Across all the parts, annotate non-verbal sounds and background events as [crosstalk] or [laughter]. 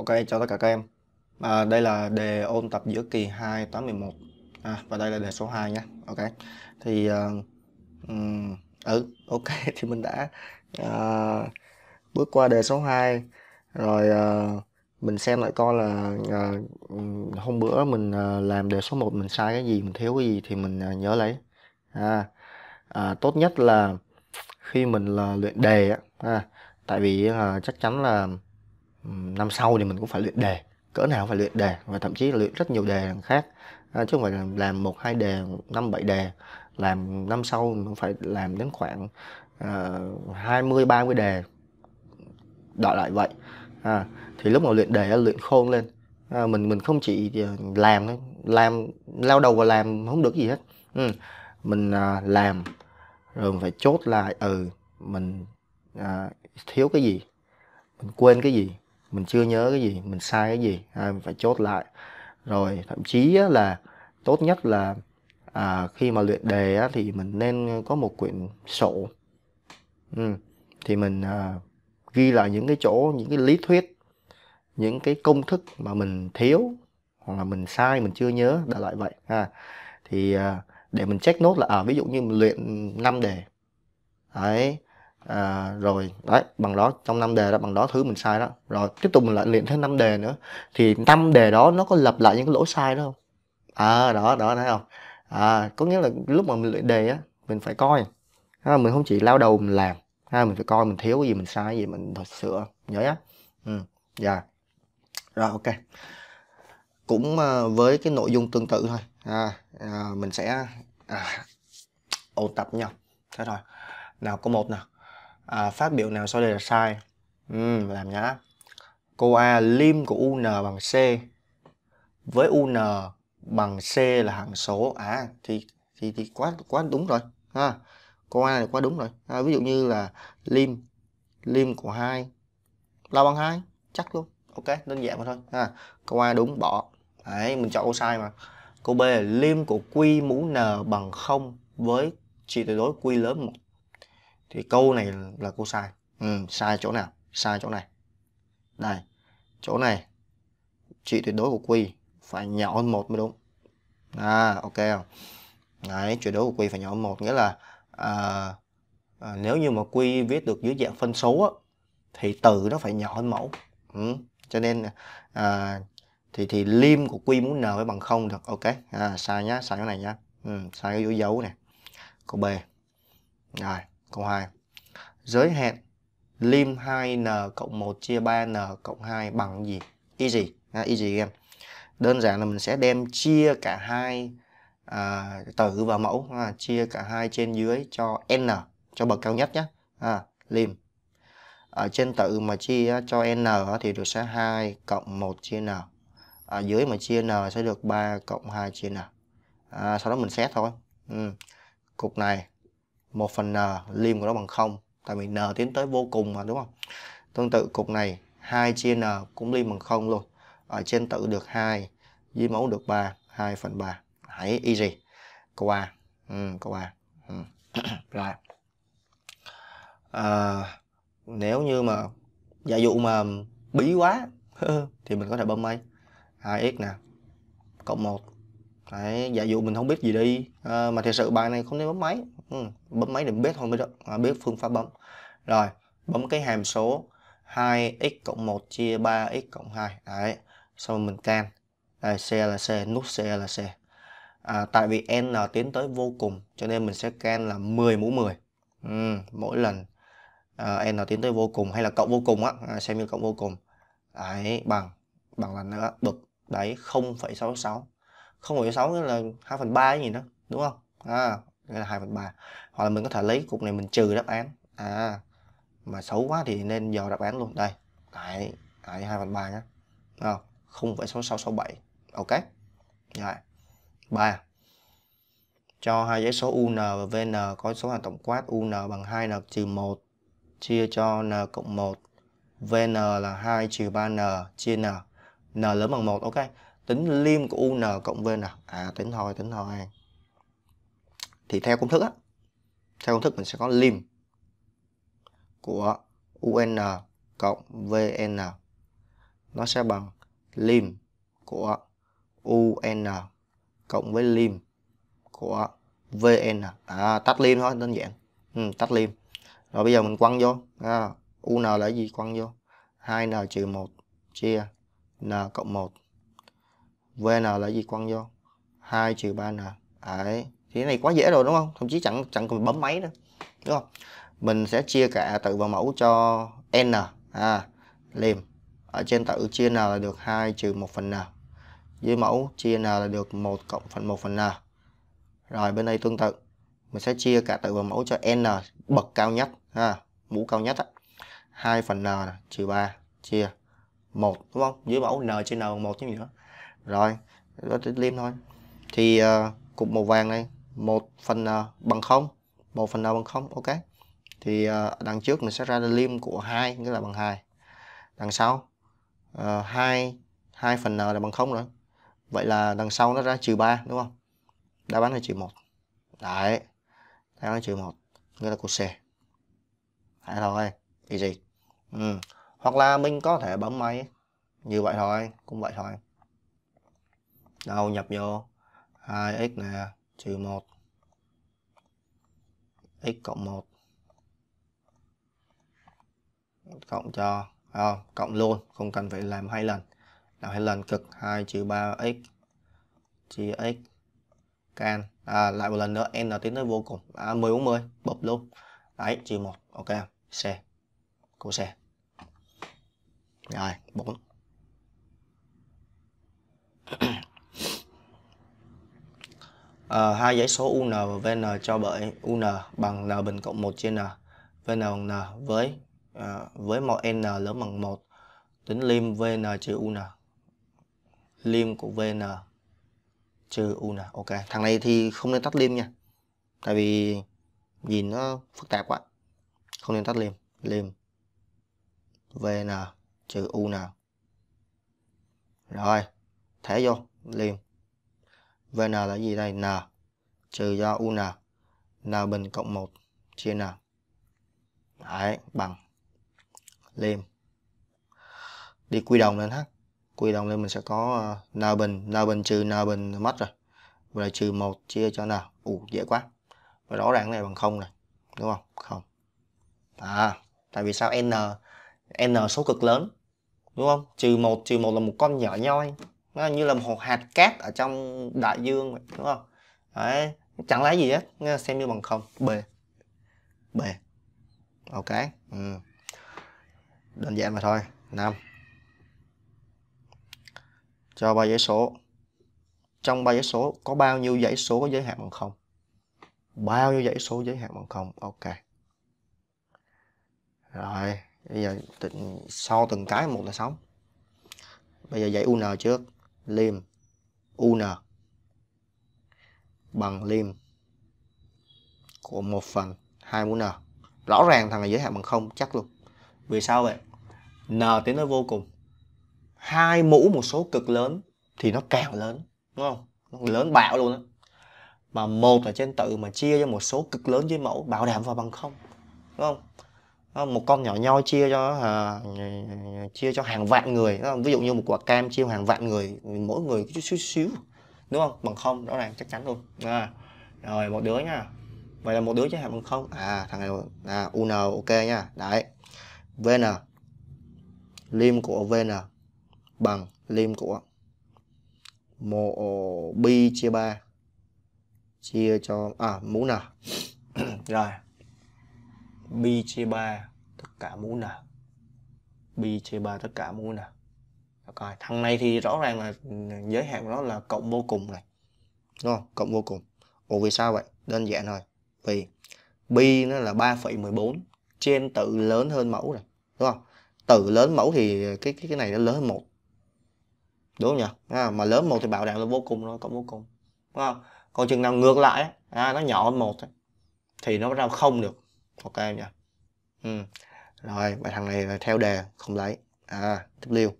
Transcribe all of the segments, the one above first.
Ok, chào tất cả các em à, Đây là đề ôn tập giữa kỳ 2 toán 11 à, Và đây là đề số 2 nhé Ok Thì uh, Ừ, ok, [laughs] thì mình đã uh, Bước qua đề số 2 Rồi uh, Mình xem lại coi là uh, Hôm bữa mình uh, làm đề số 1 Mình sai cái gì, mình thiếu cái gì Thì mình uh, nhớ lấy à, à, Tốt nhất là Khi mình là luyện đề á à, Tại vì uh, chắc chắn là năm sau thì mình cũng phải luyện đề cỡ nào phải luyện đề và thậm chí là luyện rất nhiều đề khác à, chứ không phải làm một hai đề năm bảy đề làm năm sau mình phải làm đến khoảng à, hai mươi ba mươi đề đại lại vậy à, thì lúc mà luyện đề luyện khôn lên à, mình mình không chỉ à, làm làm lao đầu vào làm không được gì hết ừ. mình à, làm rồi mình phải chốt lại ừ mình à, thiếu cái gì mình quên cái gì mình chưa nhớ cái gì mình sai cái gì à, mình phải chốt lại rồi thậm chí á, là tốt nhất là à, khi mà luyện đề á, thì mình nên có một quyển sổ ừ. thì mình à, ghi lại những cái chỗ những cái lý thuyết những cái công thức mà mình thiếu hoặc là mình sai mình chưa nhớ đã lại vậy ha à, thì à, để mình check nốt là à, ví dụ như mình luyện năm đề đấy à, rồi đấy bằng đó trong năm đề đó bằng đó thứ mình sai đó rồi tiếp tục mình lại luyện thêm năm đề nữa thì năm đề đó nó có lặp lại những cái lỗi sai đó không à đó đó thấy không à có nghĩa là lúc mà mình luyện đề á mình phải coi à, mình không chỉ lao đầu mình làm ha à, mình phải coi mình thiếu cái gì mình sai cái gì mình sửa nhớ nhá ừ dạ yeah. rồi ok cũng ờ, với cái nội dung tương tự thôi à, à, mình sẽ à, ôn tập nhau thế rồi nào có một nào à, phát biểu nào sau đây là sai ừ, làm nhá câu a lim của un bằng c với un bằng c là hằng số à thì thì thì quá quá đúng rồi ha câu a này quá đúng rồi à, ví dụ như là lim lim của hai là bằng hai chắc luôn ok đơn giản mà thôi ha câu a đúng bỏ đấy mình chọn câu sai mà câu b là lim của q mũ n bằng không với trị tuyệt đối q lớn một thì câu này là câu sai ừ, sai chỗ nào sai chỗ này đây chỗ này trị tuyệt đối của quy phải nhỏ hơn một mới đúng à ok không đấy tuyệt đối của quy phải nhỏ hơn một nghĩa là à, à, nếu như mà quy viết được dưới dạng phân số á, thì từ nó phải nhỏ hơn mẫu ừ. cho nên à, thì thì lim của quy muốn n phải bằng không được ok à, sai nhá sai chỗ này nhá ừ, sai cái dấu dấu này câu b rồi Câu 2. Giới hạn lim 2n cộng 1 chia 3n cộng 2 bằng gì? Easy. À, easy em. Đơn giản là mình sẽ đem chia cả hai à, tử và mẫu à, chia cả hai trên dưới cho n cho bậc cao nhất nhé. À, lim ở trên tử mà chia cho n thì được sẽ 2 cộng 1 chia n ở dưới mà chia n sẽ được 3 cộng 2 chia n à, sau đó mình xét thôi ừ. cục này một phần n lim của nó bằng 0 tại vì n tiến tới vô cùng mà đúng không tương tự cục này 2 chia n cũng lim bằng 0 luôn ở trên tự được 2 dưới mẫu được 3 2 phần 3 hãy easy câu A ừ, câu A ừ. [clears throat] rồi à, nếu như mà giả dụ mà bí quá [laughs] thì mình có thể bơm mây 2x nè cộng 1 Đấy, giả dụ mình không biết gì đi à, mà thật sự bài này không nên bấm máy Ừ, bấm máy điểm biết thôi mới được à, biết phương pháp bấm rồi bấm cái hàm số 2x cộng 1 chia 3x cộng 2 đấy xong rồi mình can đây c là c nút c là c à, tại vì n tiến tới vô cùng cho nên mình sẽ can là 10 mũ 10 ừ, mỗi lần à, n tiến tới vô cùng hay là cộng vô cùng á à, xem như cộng vô cùng đấy bằng bằng là nữa bực đấy 0,66 0,66 là 2 phần 3 gì đó đúng không à, nghĩa là 2 phần 3 hoặc là mình có thể lấy cục này mình trừ đáp án à mà xấu quá thì nên dò đáp án luôn đây đấy, đấy 2 phần 3 nhé không phải 6667 ok rồi 3 cho hai dãy số UN và VN có số hàng tổng quát UN bằng 2N trừ 1 chia cho N cộng 1 VN là 2 trừ 3N chia N N lớn bằng 1 ok tính liêm của UN cộng VN à tính thôi tính thôi thì theo công thức á theo công thức mình sẽ có lim của un cộng vn nó sẽ bằng lim của un cộng với lim của vn à, tách lim thôi đơn giản ừ, tách lim rồi bây giờ mình quăng vô à, un là gì quăng vô 2n trừ 1 chia n cộng 1 vn là gì quăng vô 2 trừ 3n đấy thì cái này quá dễ rồi đúng không thậm chí chẳng chẳng cần bấm máy nữa đúng không mình sẽ chia cả tự và mẫu cho n à liềm ở trên tự chia n là được 2 trừ một phần n dưới mẫu chia n là được 1 cộng phần một phần n rồi bên đây tương tự mình sẽ chia cả tự và mẫu cho n bậc cao nhất ha mũ cao nhất á 2 phần n trừ 3 chia 1 đúng không dưới mẫu n trên n bằng 1 chứ gì nữa rồi đó liêm thôi thì uh, cục màu vàng này một phần bằng không một phần nào bằng không ok thì ờ, đằng trước mình sẽ ra lim của hai nghĩa là bằng hai đằng sau ờ, hai hai phần n là bằng không rồi vậy là đằng sau nó ra trừ ba đúng không đáp án là trừ một đấy đáp án là trừ một nghĩa là của c đấy thôi easy ừ. hoặc là mình có thể bấm máy như vậy thôi cũng vậy thôi đâu nhập vô 2x nè trừ 1 x cộng 1 cộng cho à, cộng luôn không cần phải làm hai lần làm hai lần cực 2 trừ 3 x chia x can à, lại một lần nữa n tiến tới vô cùng à, 10 40 bập luôn đấy trừ 1 ok c câu c rồi 4 Ờ, hai dãy số UN và VN cho bởi UN bằng n bình cộng 1 trên n, VN bằng n với à, với mọi n lớn bằng 1 tính lim VN trừ UN. Lim của VN trừ UN. Ok, thằng này thì không nên tắt lim nha. Tại vì nhìn nó phức tạp quá. Không nên tắt lim, lim VN trừ UN. Rồi, thế vô, lim VN là gì đây? N trừ cho UN. N bình cộng 1 chia N. Đấy, bằng liêm. Đi quy đồng lên ha. Quy đồng lên mình sẽ có ờ, N bình, N bình trừ N bình mất rồi. Vậy là trừ 1 chia cho N. Ủ, dễ quá. Và rõ ràng này bằng không này Đúng không? Không. À, tại vì sao N N số cực lớn. Đúng không? Trừ 1, trừ 1 là một con nhỏ nhoi nó như là một hạt cát ở trong đại dương đúng không đấy chẳng lẽ gì hết xem như bằng không b b ok ừ. đơn giản mà thôi năm cho ba dãy số trong ba dãy số có bao nhiêu dãy số có giới hạn bằng không bao nhiêu dãy số giới hạn bằng không ok rồi bây giờ so từng cái một là sống bây giờ dãy un trước lim un e. bằng lim của một phần 2 mũ n. Rõ ràng thằng này giới hạn bằng không chắc luôn. Vì sao vậy? n tiến tới vô cùng. hai mũ một số cực lớn thì nó càng lớn, đúng không? Nó lớn bạo luôn á. Mà một là trên tự mà chia cho một số cực lớn với mẫu bảo đảm vào bằng không. Đúng không? một con nhỏ nhoi chia cho à, chia cho hàng vạn người ví dụ như một quả cam chia hàng vạn người mỗi người chút xíu xíu đúng không bằng không rõ ràng chắc chắn luôn à. rồi một đứa nha vậy là một đứa chứ hạn bằng không à thằng này à, un ok nha đấy vn lim của vn bằng lim của mộ bi chia 3 chia cho à mũ n [clears throat] rồi b chia 3 tất cả mũ n b chia 3 tất cả mũ n Đó coi thằng này thì rõ ràng là giới hạn của nó là cộng vô cùng này đúng không cộng vô cùng ủa vì sao vậy đơn giản thôi vì b nó là 3,14 trên tự lớn hơn mẫu này đúng không tự lớn mẫu thì cái cái cái này nó lớn hơn một đúng không nhỉ à, mà lớn một thì bảo đảm là vô cùng rồi cộng vô cùng đúng không còn chừng nào ngược lại á à, nó nhỏ hơn một thì nó ra không được ok em nhỉ ừ. rồi bài thằng này là theo đề không lấy à W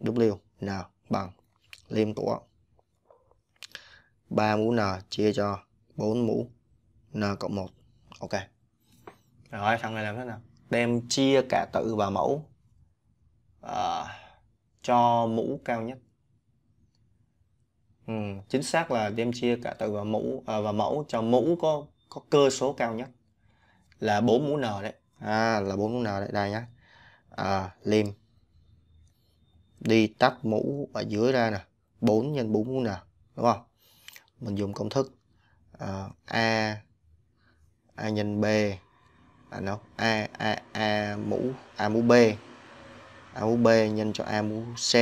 W n bằng liêm của 3 mũ n chia cho 4 mũ n cộng 1 ok rồi thằng này làm thế nào đem chia cả tự và mẫu à, cho mũ cao nhất ừ, chính xác là đem chia cả tự và mũ à, và mẫu cho mũ có có cơ số cao nhất là bốn mũ n đấy à, là bốn mũ n đấy đây nhá à, liêm đi tách mũ ở dưới ra nè 4 nhân 4 mũ n đúng không mình dùng công thức à, a a nhân b à nó a a a mũ a mũ b a mũ b nhân cho a mũ c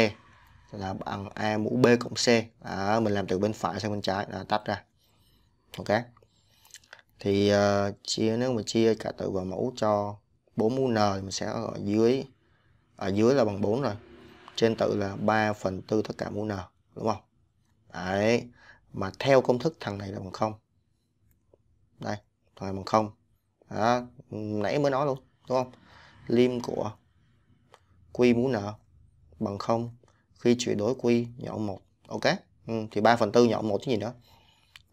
là bằng a mũ b cộng c à, mình làm từ bên phải sang bên trái là tách ra ok thì uh, chia nếu mà chia cả tử và mẫu cho 4 mũ n thì mình sẽ ở dưới ở dưới là bằng 4 rồi trên tử là 3 phần tư tất cả mũ n đúng không đấy mà theo công thức thằng này là bằng không đây thằng này bằng không đó, nãy mới nói luôn đúng không lim của q mũ n bằng không khi chuyển đổi q nhỏ một ok ừ, thì 3 phần tư nhỏ một chứ gì nữa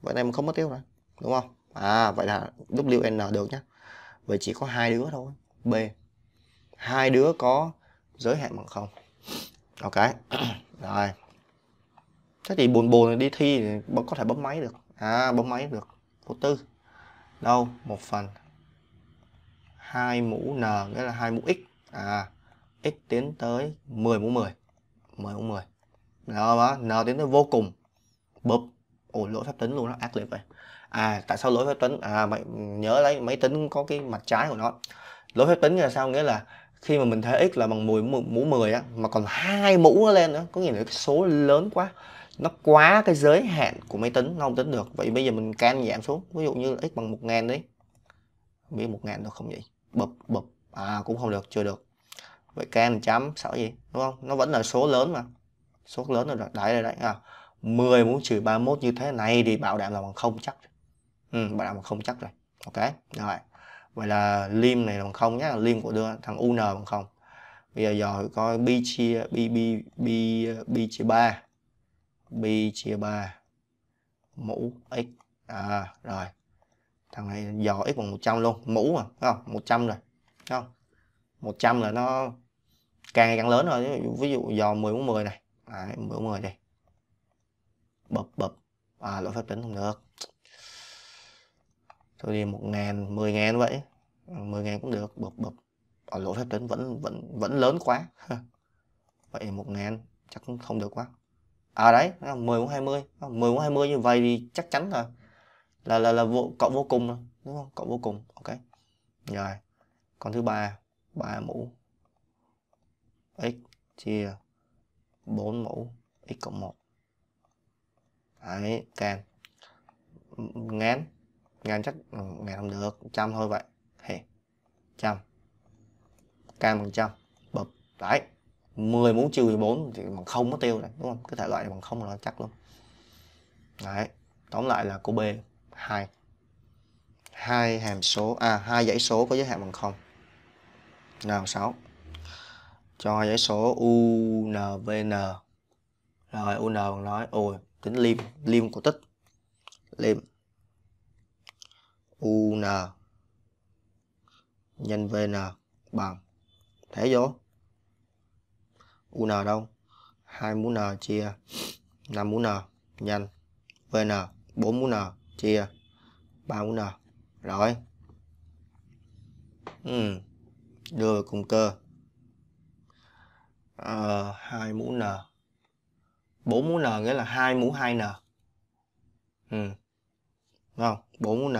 vậy này mình không mất tiêu rồi đúng không à vậy là WN được nhé vậy chỉ có hai đứa thôi B hai đứa có giới hạn bằng không ok [clears throat] rồi thế thì buồn buồn đi thi thì có thể bấm máy được à bấm máy được vô tư đâu một phần hai mũ n nghĩa là hai mũ x à x tiến tới 10 mũ 10 10 mũ 10 đó n tiến tới vô cùng bụp ôi lỗi phép tính luôn đó ác liệt vậy à tại sao lỗi phép tính à mày nhớ lấy máy tính có cái mặt trái của nó lỗi phép tính là sao nghĩa là khi mà mình thấy x là bằng 10 mũ 10 á mà còn hai mũ nó lên nữa có nghĩa là cái số lớn quá nó quá cái giới hạn của máy tính nó không tính được vậy bây giờ mình can giảm xuống ví dụ như x bằng ngàn đấy biết ngàn được không vậy bập bập à cũng không được chưa được vậy can chấm sợ gì đúng không nó vẫn là số lớn mà số lớn rồi đấy đấy đấy à 10 muốn trừ 31 như thế này thì bảo đảm là bằng không chắc ừ, bạn đã không chắc rồi ok rồi vậy là lim này bằng không nhá lim của đưa thằng un bằng không bây giờ dò coi b chia b b b b chia ba b chia ba mũ x à rồi thằng này dò x bằng 100 luôn mũ mà đúng không 100 rồi đúng không 100 là nó càng ngày càng lớn rồi ví dụ dò 10 mũ 10 này Đấy, 10 mũ 10 đây bập bập à lỗi phép tính không được thôi đi một ngàn mười ngàn vậy mười ngàn cũng được bập bập ở lỗ phép tính vẫn vẫn vẫn lớn quá vậy một ngàn chắc cũng không được quá à đấy mười cũng hai mươi, mười cũng hai mươi như vậy thì chắc chắn là là là, là vô, cộng vô cùng rồi đúng không cộng vô cùng ok rồi còn thứ ba ba mũ x chia 4 mũ x cộng 1 đấy can ngán ngàn chắc ừ, ngàn không được trăm thôi vậy hey, trăm k bằng trăm bập đấy 10 muốn trừ 14 thì bằng không mất tiêu này đúng không cái thể loại này bằng không là chắc luôn đấy tóm lại là cô b hai hai hàm số à hai dãy số có giới hạn bằng không nào 6 cho dãy số u n v n rồi u n bằng nói ôi tính lim lim của tích lim UN nhân VN bằng thế vô UN đâu 2 mũ N chia 5 mũ N nhân VN 4 mũ N chia 3 mũ N rồi ừ. đưa về cùng cơ à, ờ, 2 mũ N 4 mũ N nghĩa là 2 mũ 2N ừ. Đúng không 4 mũ N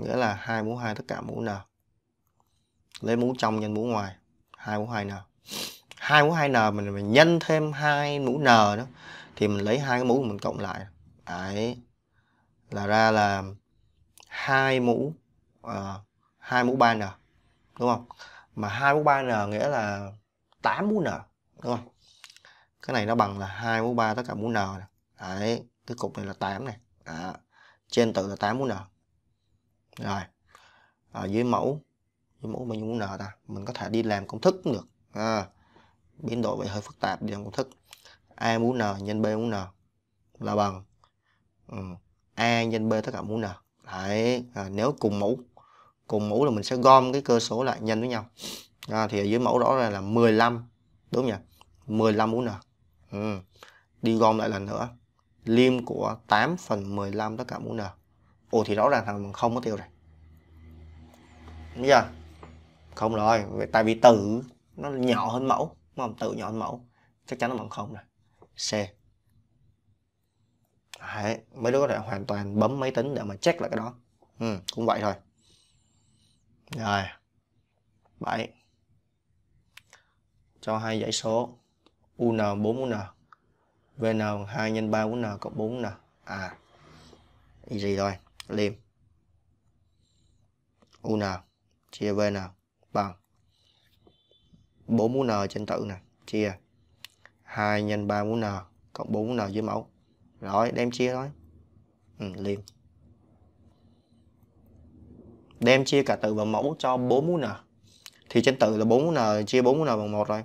nghĩa là hai mũ hai tất cả mũ n lấy mũ trong nhân mũ ngoài hai mũ hai n hai mũ hai n mình mình nhân thêm hai mũ n nữa thì mình lấy hai cái mũ mình cộng lại đấy là ra là hai mũ ờ, hai mũ 3 n đúng không mà hai mũ 3 n nghĩa là 8 mũ n đúng không cái này nó bằng là hai mũ 3 tất cả mũ n này. đấy cái cục này là 8 này à, trên tự là 8 mũ n rồi à, dưới mẫu dưới mẫu mình muốn mũ n ta mình có thể đi làm công thức cũng được à, biến đổi vậy hơi phức tạp đi làm công thức a mũ n nhân b mũ n là bằng ừ, a nhân b tất cả mũ n đấy à, nếu cùng mẫu cùng mẫu là mình sẽ gom cái cơ số lại nhân với nhau à, thì ở dưới mẫu rõ ràng là 15 đúng nhỉ 15 mũ n ừ. đi gom lại lần nữa lim của 8 phần 15 tất cả mũ n ồ thì rõ ràng thằng không có tiêu rồi bây giờ không rồi tại vì tử nó nhỏ hơn mẫu mà tử nhỏ hơn mẫu chắc chắn nó bằng không rồi c Đấy, mấy đứa có thể hoàn toàn bấm máy tính để mà check lại cái đó ừ, cũng vậy thôi rồi bảy cho hai dãy số un 4 n vn 2 x 3 4 n cộng 4 n à easy thôi liêm u nào chia v nào bằng 4 mũ n trên tử nè chia 2 nhân 3 mũ n cộng 4 mũ n dưới mẫu rồi đem chia thôi ừ, liêm đem chia cả tử và mẫu cho 4 mũ n thì trên tử là 4 mũ n chia 4 mũ n bằng 1 rồi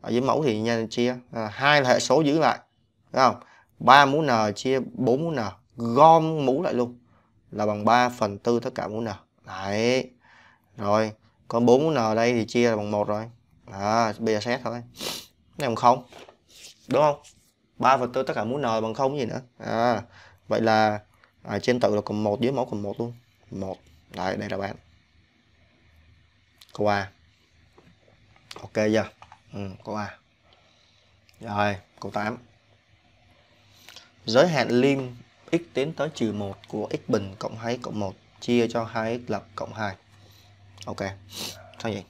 ở dưới mẫu thì nhân chia à, hai à, là hệ số giữ lại đúng không 3 mũ n chia 4 mũ n gom mũ lại luôn là bằng 3 phần tư tất cả mũ n. Đấy. Rồi, còn 4 mũ n ở đây thì chia là bằng 1 rồi. À, bây giờ xét thôi. Cái này bằng 0. Đúng không? 3 phần tư tất cả mũ n bằng 0 gì nữa. À, vậy là à, trên tự là cùng 1 dưới mẫu cùng 1 luôn. 1. Đấy, đây là bạn. Câu A. Ok chưa? Ừ, câu A. Rồi, câu 8. Giới hạn lim x tiến tới trừ 1 của x bình cộng 2x cộng 1 chia cho 2x lập cộng 2. Ok. Sao vậy?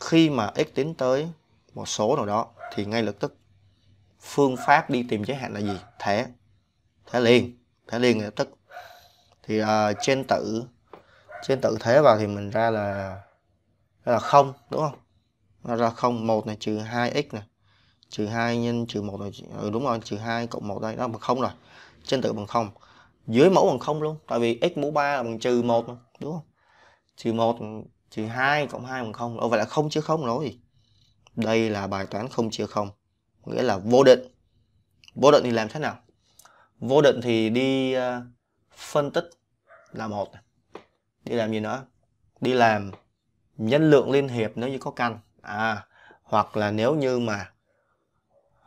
Khi mà x tiến tới một số nào đó thì ngay lập tức phương pháp đi tìm giới hạn là gì? Thẻ. Thẻ liền. Thẻ liền ngay lập tức. Thì uh, trên tự trên tự thế vào thì mình ra là là không đúng không? Nó ra không một này trừ 2x này trừ 2 nhân trừ 1 rồi ừ, đúng rồi trừ 2 cộng 1 đây đó mà không rồi trên tử bằng không dưới mẫu bằng không luôn tại vì x mũ 3 là bằng trừ một đúng không trừ một trừ hai cộng hai bằng không đâu vậy là không chia không nói gì đây là bài toán không chia không nghĩa là vô định vô định thì làm thế nào vô định thì đi uh, phân tích là một đi làm gì nữa đi làm nhân lượng liên hiệp nếu như có căn à hoặc là nếu như mà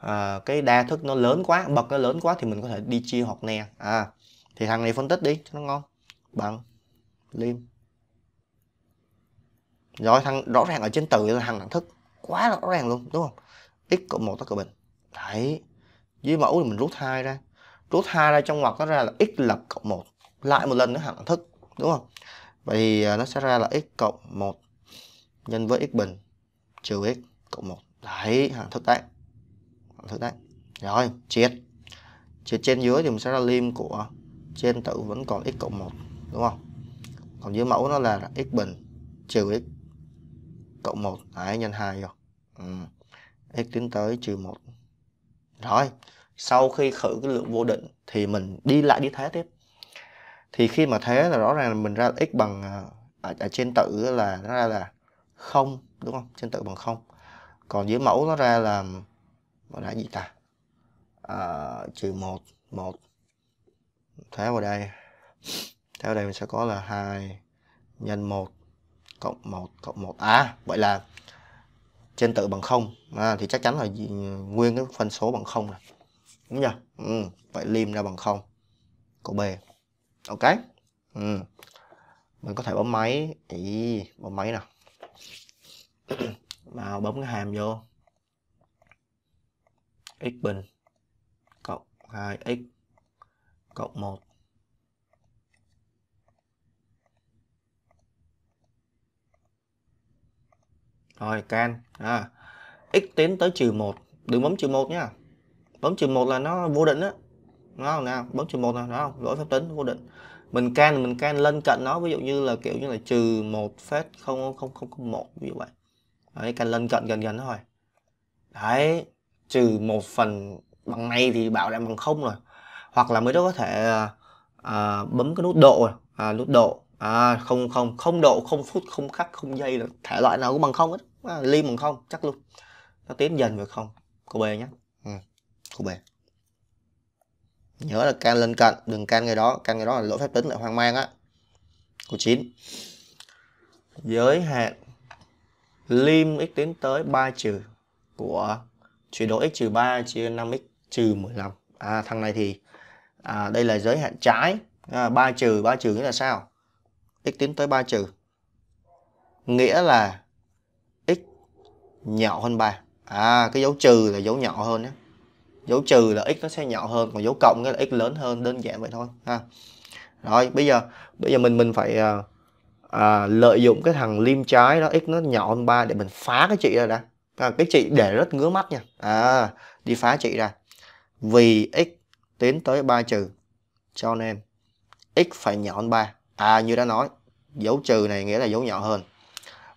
à, cái đa thức nó lớn quá bậc nó lớn quá thì mình có thể đi chia hoặc nè à thì thằng này phân tích đi cho nó ngon bằng lim rồi thằng rõ ràng ở trên từ là thằng đẳng thức quá rõ ràng luôn đúng không x cộng một tất cả bình đấy dưới mẫu thì mình rút hai ra rút hai ra trong ngoặc nó ra là x lập cộng một lại một lần nữa hẳn thức đúng không vậy thì à, nó sẽ ra là x cộng một nhân với x bình trừ x cộng một đấy hẳn thức đấy thử đấy rồi triệt triệt trên dưới thì mình sẽ ra lim của trên tử vẫn còn x cộng 1 đúng không còn dưới mẫu nó là x bình trừ x cộng 1 đấy nhân 2 rồi ừ. x tiến tới trừ 1 rồi sau khi khử cái lượng vô định thì mình đi lại đi thế tiếp thì khi mà thế là rõ ràng là mình ra x bằng à, ở, ở trên tử là nó ra là không đúng không trên tử bằng không còn dưới mẫu nó ra là và đã gì ta? À, trừ một một Thế vào đây. theo đây mình sẽ có là hai nhân một cộng một cộng 1. À, vậy là trên tự bằng không À, thì chắc chắn là nguyên cái phân số bằng không này. Đúng chưa? Ừ, vậy lim ra bằng không Câu B. Ok. Ừ. Mình có thể bấm máy. Ý, bấm máy nào. Nào [clears throat] bấm cái hàm vô x bình cộng 2x cộng 1 Rồi can à, x tiến tới trừ 1 Đừng bấm trừ 1 nhá Bấm trừ 1 là nó vô định á Nó nào Bấm trừ 1 là nó không Lỗi phép tính vô định Mình can mình can lên cận nó Ví dụ như là kiểu như là trừ 1 phép không không không 0, 1 Ví dụ vậy Đấy can lên cận gần gần nó rồi Đấy trừ một phần bằng này thì bảo lại bằng không rồi hoặc là mới đó có thể à, à bấm cái nút độ à, à, nút độ à, không không không độ không phút không khắc không giây nữa thể loại nào cũng bằng không hết à, ly bằng không chắc luôn nó tiến dần về không cô bê nhé ừ. cô bê nhớ là can lên cận đừng can người đó can người đó là lỗi phép tính lại hoang mang á cô chín giới hạn lim x tiến tới 3 trừ của chuyển đổi x trừ 3 chia 5x trừ 15 à, thằng này thì à, đây là giới hạn trái à, 3 trừ 3 trừ nghĩa là sao x tiến tới 3 trừ nghĩa là x nhỏ hơn 3 à cái dấu trừ là dấu nhỏ hơn nhé dấu trừ là x nó sẽ nhỏ hơn còn dấu cộng là x lớn hơn đơn giản vậy thôi ha rồi bây giờ bây giờ mình mình phải à, à lợi dụng cái thằng lim trái đó x nó nhỏ hơn 3 để mình phá cái trị ra đã à, cái chị để rất ngứa mắt nha à, đi phá chị ra vì x tiến tới 3 trừ cho nên x phải nhỏ hơn 3 à như đã nói dấu trừ này nghĩa là dấu nhỏ hơn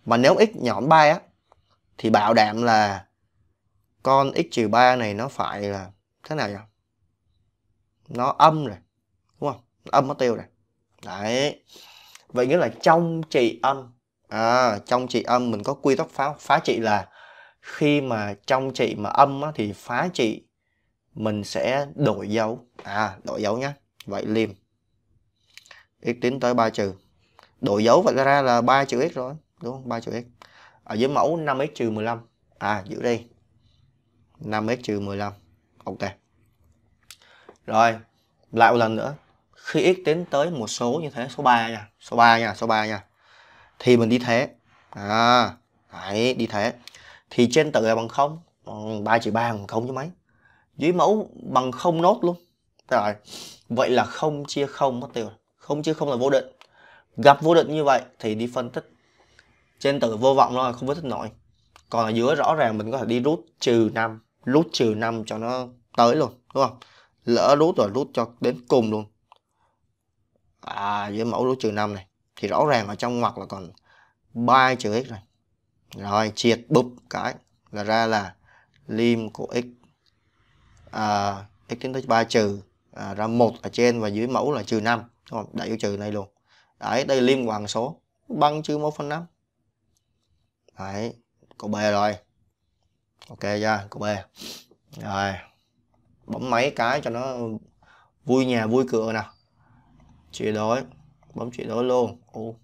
mà nếu x nhỏ hơn 3 á thì bảo đảm là con x trừ 3 này nó phải là thế nào nhỉ nó âm rồi đúng không âm nó tiêu rồi đấy vậy nghĩa là trong trị âm à, trong trị âm mình có quy tắc phá phá trị là khi mà trong trị mà âm á, thì phá trị mình sẽ đổi dấu à đổi dấu nhá vậy liêm x tiến tới 3 trừ đổi dấu vậy ra là 3 chữ x rồi đúng không 3 chữ x ở dưới mẫu 5x trừ 15 à giữ đi 5x trừ 15 ok rồi lại một lần nữa khi x tiến tới một số như thế số 3 nha số 3 nha số 3 nha thì mình đi thế à đấy đi thế thì trên tự là bằng không ba trừ ba bằng không chứ mấy dưới mẫu bằng không nốt luôn rồi vậy là không chia không mất tiêu không chia không là vô định gặp vô định như vậy thì đi phân tích trên tử vô vọng thôi không có thích nổi còn ở dưới rõ ràng mình có thể đi rút trừ năm, rút trừ năm cho nó tới luôn đúng không lỡ rút rồi rút cho đến cùng luôn à dưới mẫu rút trừ năm này thì rõ ràng ở trong ngoặc là còn ba trừ x rồi rồi triệt bụp cái là ra là lim của x à, x tính tới 3 trừ à, ra một ở trên và dưới mẫu là trừ 5 đúng không? đẩy vô trừ này luôn đấy đây lim hoàng số bằng chữ 1 phần 5 đấy của B rồi ok chưa của B rồi bấm mấy cái cho nó vui nhà vui cửa nào chuyển đổi bấm chuyển đổi luôn u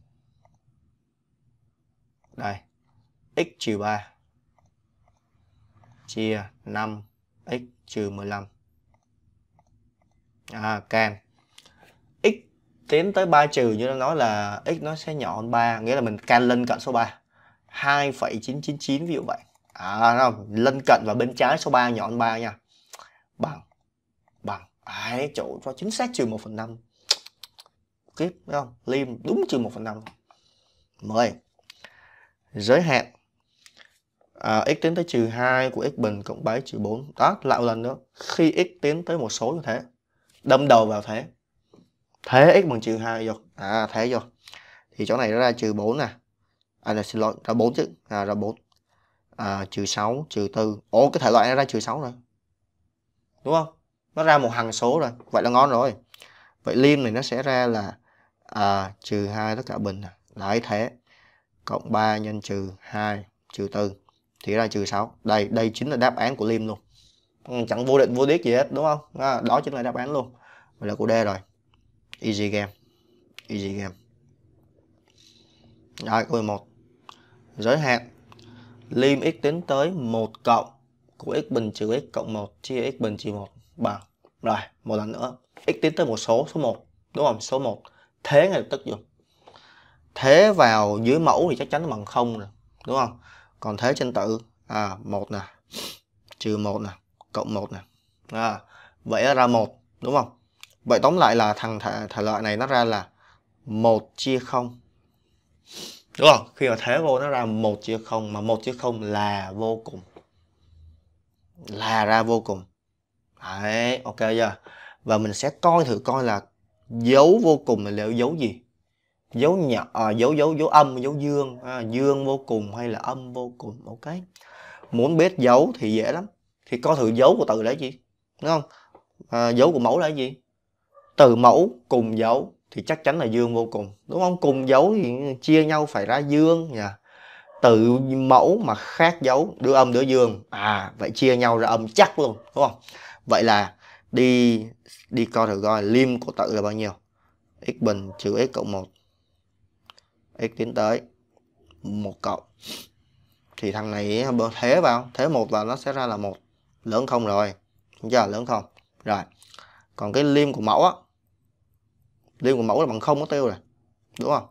đây x trừ 3 chia 5 x trừ 15. À, can. x tiến tới 3 trừ như nó nói là x nó sẽ nhỏ hơn 3, nghĩa là mình can lên cận số 3. 2,999 ví dụ vậy. À không, lân cận và bên trái số 3 nhỏ hơn 3 nha. Bằng bằng ấy chỗ cho chính xác trừ 1 phần 5 kiếp không lim đúng trừ 1 phần 5 mời giới hạn à, x tiến tới trừ 2 của x bình cộng 7 trừ 4 đó lại lần nữa khi x tiến tới một số như thế đâm đầu vào thế thế x bằng trừ 2 rồi à thế rồi thì chỗ này nó ra trừ 4 nè à là xin lỗi ra 4 chứ à ra 4 à, trừ 6 trừ 4 ô cái thể loại nó ra trừ 6 rồi đúng không nó ra một hằng số rồi vậy là ngon rồi vậy liên này nó sẽ ra là à, trừ 2 tất cả bình nè đấy thế cộng 3 nhân trừ 2 trừ 4 thì ra trừ 6 đây đây chính là đáp án của Lim luôn ừ, chẳng vô định vô đích gì hết đúng không đó, chính là đáp án luôn vậy là của D rồi easy game easy game rồi câu 11 giới hạn lim x tiến tới 1 cộng của x bình trừ x cộng 1 chia x bình trừ 1 bằng rồi một lần nữa x tiến tới một số số 1 đúng không số 1 thế ngay lập tức dùng thế vào dưới mẫu thì chắc chắn nó bằng không rồi đúng không còn thế trên tự à, một nè trừ một nè cộng một nè à, vậy ra một đúng không vậy tóm lại là thằng thể, thể loại này nó ra là một chia không đúng không khi mà thế vô nó ra một chia không mà một chia không là vô cùng là ra vô cùng đấy ok chưa và mình sẽ coi thử coi là dấu vô cùng là liệu dấu gì dấu nhỏ à, dấu dấu dấu âm dấu dương à, dương vô cùng hay là âm vô cùng ok muốn biết dấu thì dễ lắm thì coi thử dấu của từ là gì đúng không à, dấu của mẫu là gì từ mẫu cùng dấu thì chắc chắn là dương vô cùng đúng không cùng dấu thì chia nhau phải ra dương nha từ mẫu mà khác dấu đứa âm đứa dương à vậy chia nhau ra âm chắc luôn đúng không vậy là đi đi coi thử coi lim của tự là bao nhiêu x bình trừ x cộng 1 x tiến tới một cộng thì thằng này thế vào thế một là nó sẽ ra là một lớn không rồi giờ lớn không rồi còn cái liêm của mẫu á liêm của mẫu là bằng không mất tiêu rồi đúng không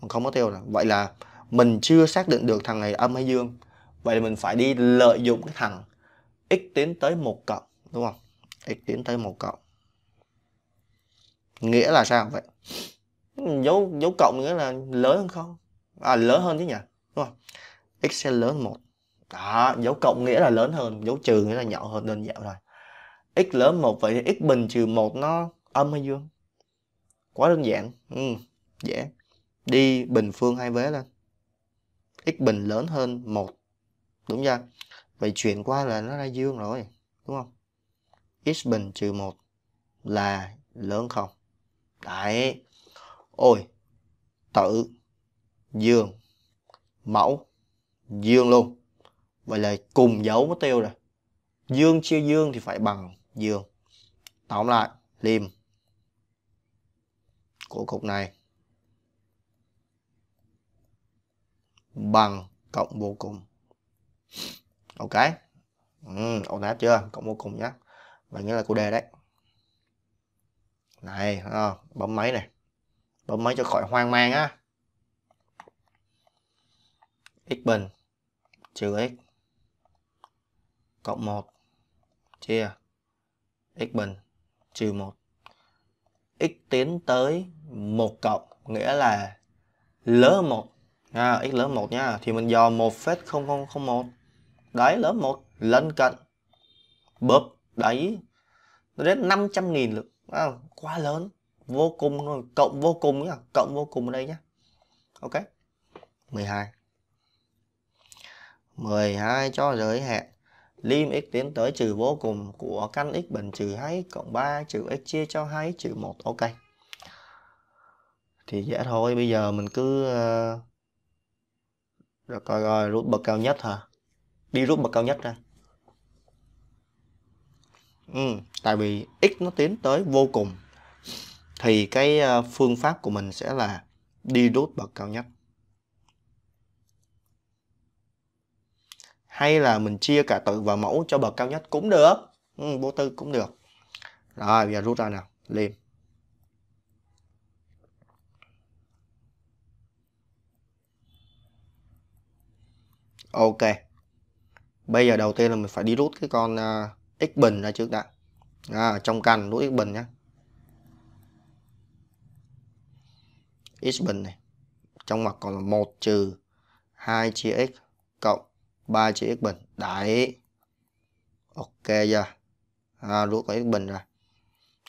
bằng không mất tiêu rồi vậy là mình chưa xác định được thằng này âm hay dương vậy là mình phải đi lợi dụng cái thằng x tiến tới một cộng đúng không x tiến tới một cộng nghĩa là sao vậy dấu dấu cộng nghĩa là lớn hơn không à lớn hơn chứ nhỉ đúng không x sẽ lớn một đó dấu cộng nghĩa là lớn hơn dấu trừ nghĩa là nhỏ hơn đơn giản rồi x lớn một vậy thì x bình trừ một nó âm hay dương quá đơn giản ừ, dễ đi bình phương hai vế lên x bình lớn hơn một đúng chưa vậy chuyển qua là nó ra dương rồi đúng không x bình trừ một là lớn không đấy ôi tự dương mẫu dương luôn vậy là cùng dấu mất tiêu rồi dương chia dương thì phải bằng dương tổng lại liêm của cục này bằng cộng vô cùng ok ừ, ổn áp chưa cộng vô cùng nhé vậy nghĩa là cụ đề đấy này bấm máy này bấm máy cho khỏi hoang mang á x bình trừ x cộng 1 chia x bình trừ 1 x tiến tới 1 cộng nghĩa là lớn 1 à, x lớn 1 nha thì mình dò 1,0001 đấy lớn 1 lân cận bóp đấy nó đến 500.000 lượng à, quá lớn vô cùng cộng vô cùng nhá cộng vô cùng ở đây nhé ok 12 12 cho giới hạn lim x tiến tới trừ vô cùng của căn x bình trừ 2 cộng 3 trừ x chia cho 2 trừ 1 ok thì dễ thôi bây giờ mình cứ ờ, rồi coi rồi rút bậc cao nhất hả đi rút bậc cao nhất ra ừ, tại vì x nó tiến tới vô cùng thì cái ờ, phương pháp của mình sẽ là đi đốt bậc cao nhất. Hay là mình chia cả tự và mẫu cho bậc cao nhất cũng được. Ừ, vô tư cũng được. Rồi, bây giờ rút ra nào. Liêm. Ok. Bây giờ đầu tiên là mình phải đi rút cái con uh, x bình ra trước đã. À, trong cành rút x bình nhé. x bình này trong mặt còn là 1 trừ 2 chia x cộng 3 chia x bình đấy ok giờ à, rút cái x bình ra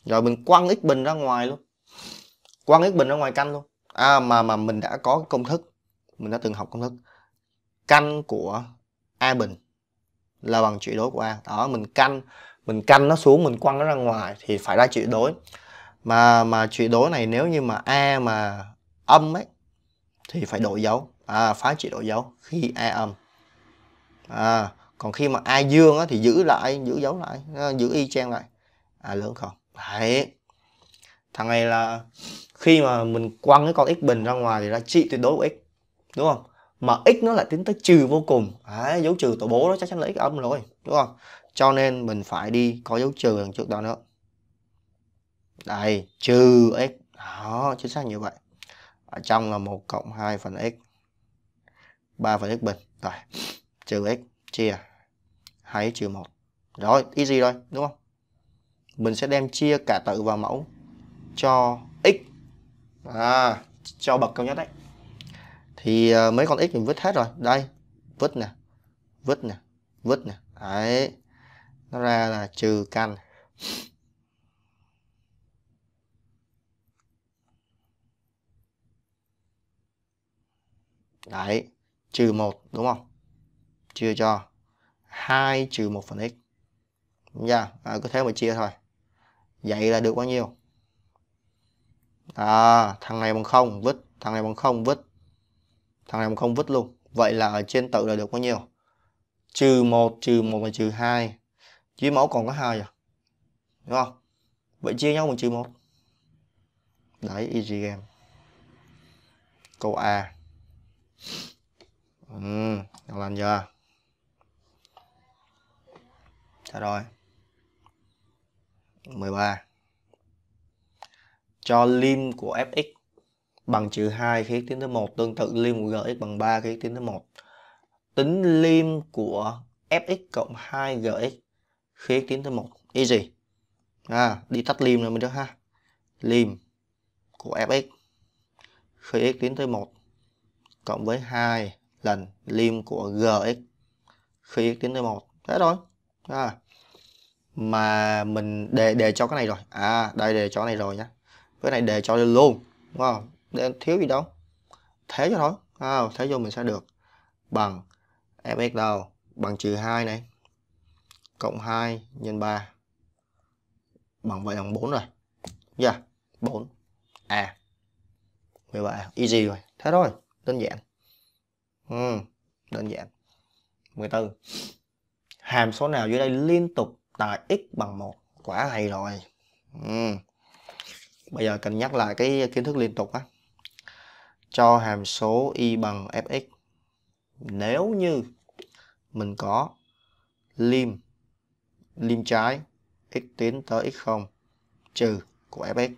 rồi mình quăng x bình ra ngoài luôn quăng x bình ra ngoài căn luôn à mà mà mình đã có công thức mình đã từng học công thức căn của a bình là bằng trị đối của a đó mình căn mình căn nó xuống mình quăng nó ra ngoài thì phải ra trị đối mà mà trị đối này nếu như mà a mà âm ấy thì phải ừ. đổi dấu à, phá trị đổi dấu khi a âm à, còn khi mà a dương á, thì giữ lại giữ dấu lại à, giữ y chang lại à lớn không đấy thằng này là khi mà mình quăng cái con x bình ra ngoài thì ra trị tuyệt đối của x đúng không mà x nó lại tính tới trừ vô cùng đấy, dấu trừ tổ bố nó chắc chắn là x âm rồi đúng không cho nên mình phải đi có dấu trừ đằng trước đó nữa đây trừ x đó chính xác như vậy ở trong là 1 cộng 2 phần x 3 phần x bình rồi trừ x chia 2 trừ 1 rồi easy rồi đúng không mình sẽ đem chia cả tự và mẫu cho x à, cho bậc cao nhất đấy thì uh, mấy con x mình vứt hết rồi đây vứt nè vứt nè vứt nè đấy nó ra là trừ căn Đấy, trừ 1 đúng không? Chia cho 2 trừ 1 phần x. Đúng chưa? À, cứ thế mà chia thôi. Vậy là được bao nhiêu? À, thằng này bằng 0 vứt, thằng này bằng 0 vứt. Thằng này bằng 0 vứt luôn. Vậy là ở trên tự là được bao nhiêu? Trừ 1, trừ 1 và trừ 2. Dưới mẫu còn có 2 à? Đúng không? Vậy chia nhau bằng trừ 1. Đấy, easy game. Câu A ừ làm lành chưa Sao rồi 13 Cho lim của fx bằng trừ 2 khi x tiến tới 1 tương tự lim của gx bằng 3 khi x tiến tới 1 tính lim của fx cộng 2 gx khi x tiến tới 1 easy à, đi tắt lim rồi mình được ha lim của fx khi x tiến tới 1 cộng với 2 lần lim của gx khi x tiến tới một thế thôi à. mà mình đề đề cho cái này rồi à đây đề cho cái này rồi nhá cái này đề cho luôn đúng không để thiếu gì đâu thế cho thôi à, thế vô mình sẽ được bằng fx đâu bằng trừ 2 này cộng 2 nhân 3 bằng vậy bằng 4 rồi dạ yeah, 4 à 17 easy rồi thế thôi đơn giản Ừ, đơn giản. 14. Hàm số nào dưới đây liên tục tại x bằng 1? quá hay rồi. Ừ. Bây giờ cần nhắc lại cái kiến thức liên tục á. Cho hàm số y bằng fx nếu như mình có lim lim trái x tiến tới x0 trừ của fx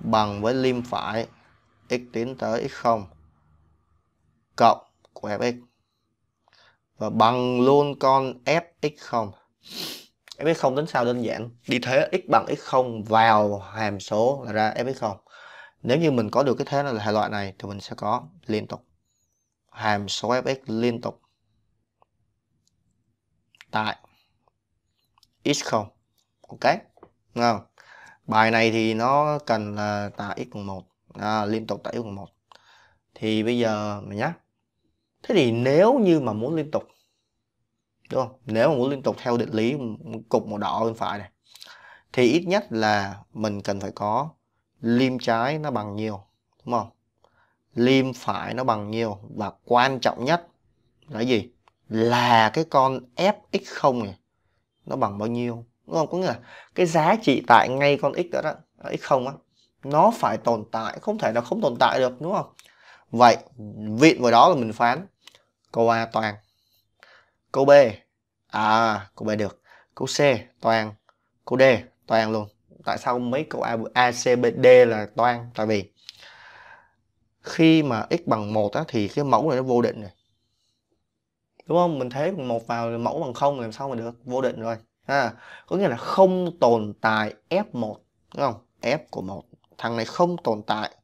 bằng với lim phải x tiến tới x0 cộng của fx và bằng luôn con fx0 fx0 tính sao đơn giản đi thế x bằng x0 vào hàm số là ra fx0 nếu như mình có được cái thế là hệ loại này thì mình sẽ có liên tục hàm số fx liên tục tại x0 ok không? bài này thì nó cần là tại x1 à, liên tục tại x1 thì bây giờ mình nhắc thế thì nếu như mà muốn liên tục đúng không nếu mà muốn liên tục theo định lý cục màu đỏ bên phải này thì ít nhất là mình cần phải có lim trái nó bằng nhiều đúng không lim phải nó bằng nhiều và quan trọng nhất là gì là cái con fx0 này nó bằng bao nhiêu đúng không có nghĩa là cái giá trị tại ngay con x đó đó x0 á nó phải tồn tại không thể nào không tồn tại được đúng không Vậy vịn vào đó là mình phán câu A toàn. Câu B à câu B được. Câu C toàn. Câu D toàn luôn. Tại sao mấy câu A A C B D là toàn? Tại vì khi mà x bằng 1 á, thì cái mẫu này nó vô định rồi. Đúng không? Mình thế một vào mẫu bằng không làm sao mà được, vô định rồi. À, có nghĩa là không tồn tại F1 đúng không? F của một Thằng này không tồn tại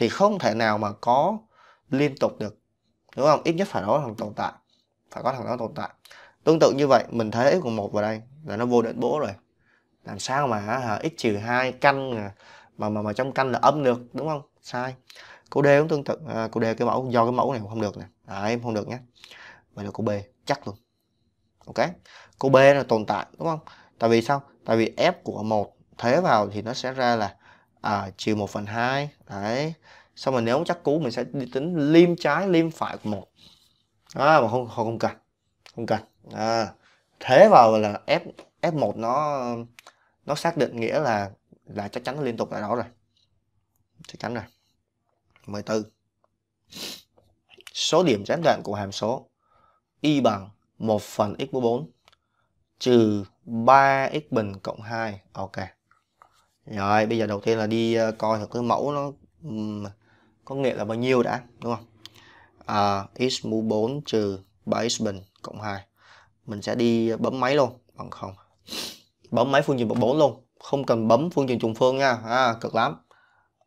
thì không thể nào mà có liên tục được đúng không ít nhất phải có thằng tồn tại phải có thằng đó tồn tại tương tự như vậy mình thấy x của một vào đây là nó vô định bố rồi làm sao mà hả, x trừ hai căn à, mà mà mà trong căn là âm được đúng không sai câu d cũng tương tự à, câu d cái mẫu do cái mẫu này không được nè đấy không được nhé vậy là câu b chắc luôn ok câu b là tồn tại đúng không tại vì sao tại vì f của một thế vào thì nó sẽ ra là à, trừ 1 phần 2 đấy xong rồi nếu không chắc cú mình sẽ tính liêm trái liêm phải của một à, mà không không cần không cần à, thế vào là f f một nó nó xác định nghĩa là là chắc chắn nó liên tục tại đó rồi chắc chắn rồi 14 số điểm gián đoạn của hàm số y bằng 1 phần x mũ 4 trừ 3x bình cộng 2 ok rồi bây giờ đầu tiên là đi ờ, coi thử cái mẫu nó um, có nghĩa là bao nhiêu đã đúng không à, x mũ 4 trừ 3 x bình cộng 2 mình sẽ đi bấm máy luôn bằng không bấm máy phương trình bậc 4 luôn không cần bấm phương trình trùng phương nha à, cực lắm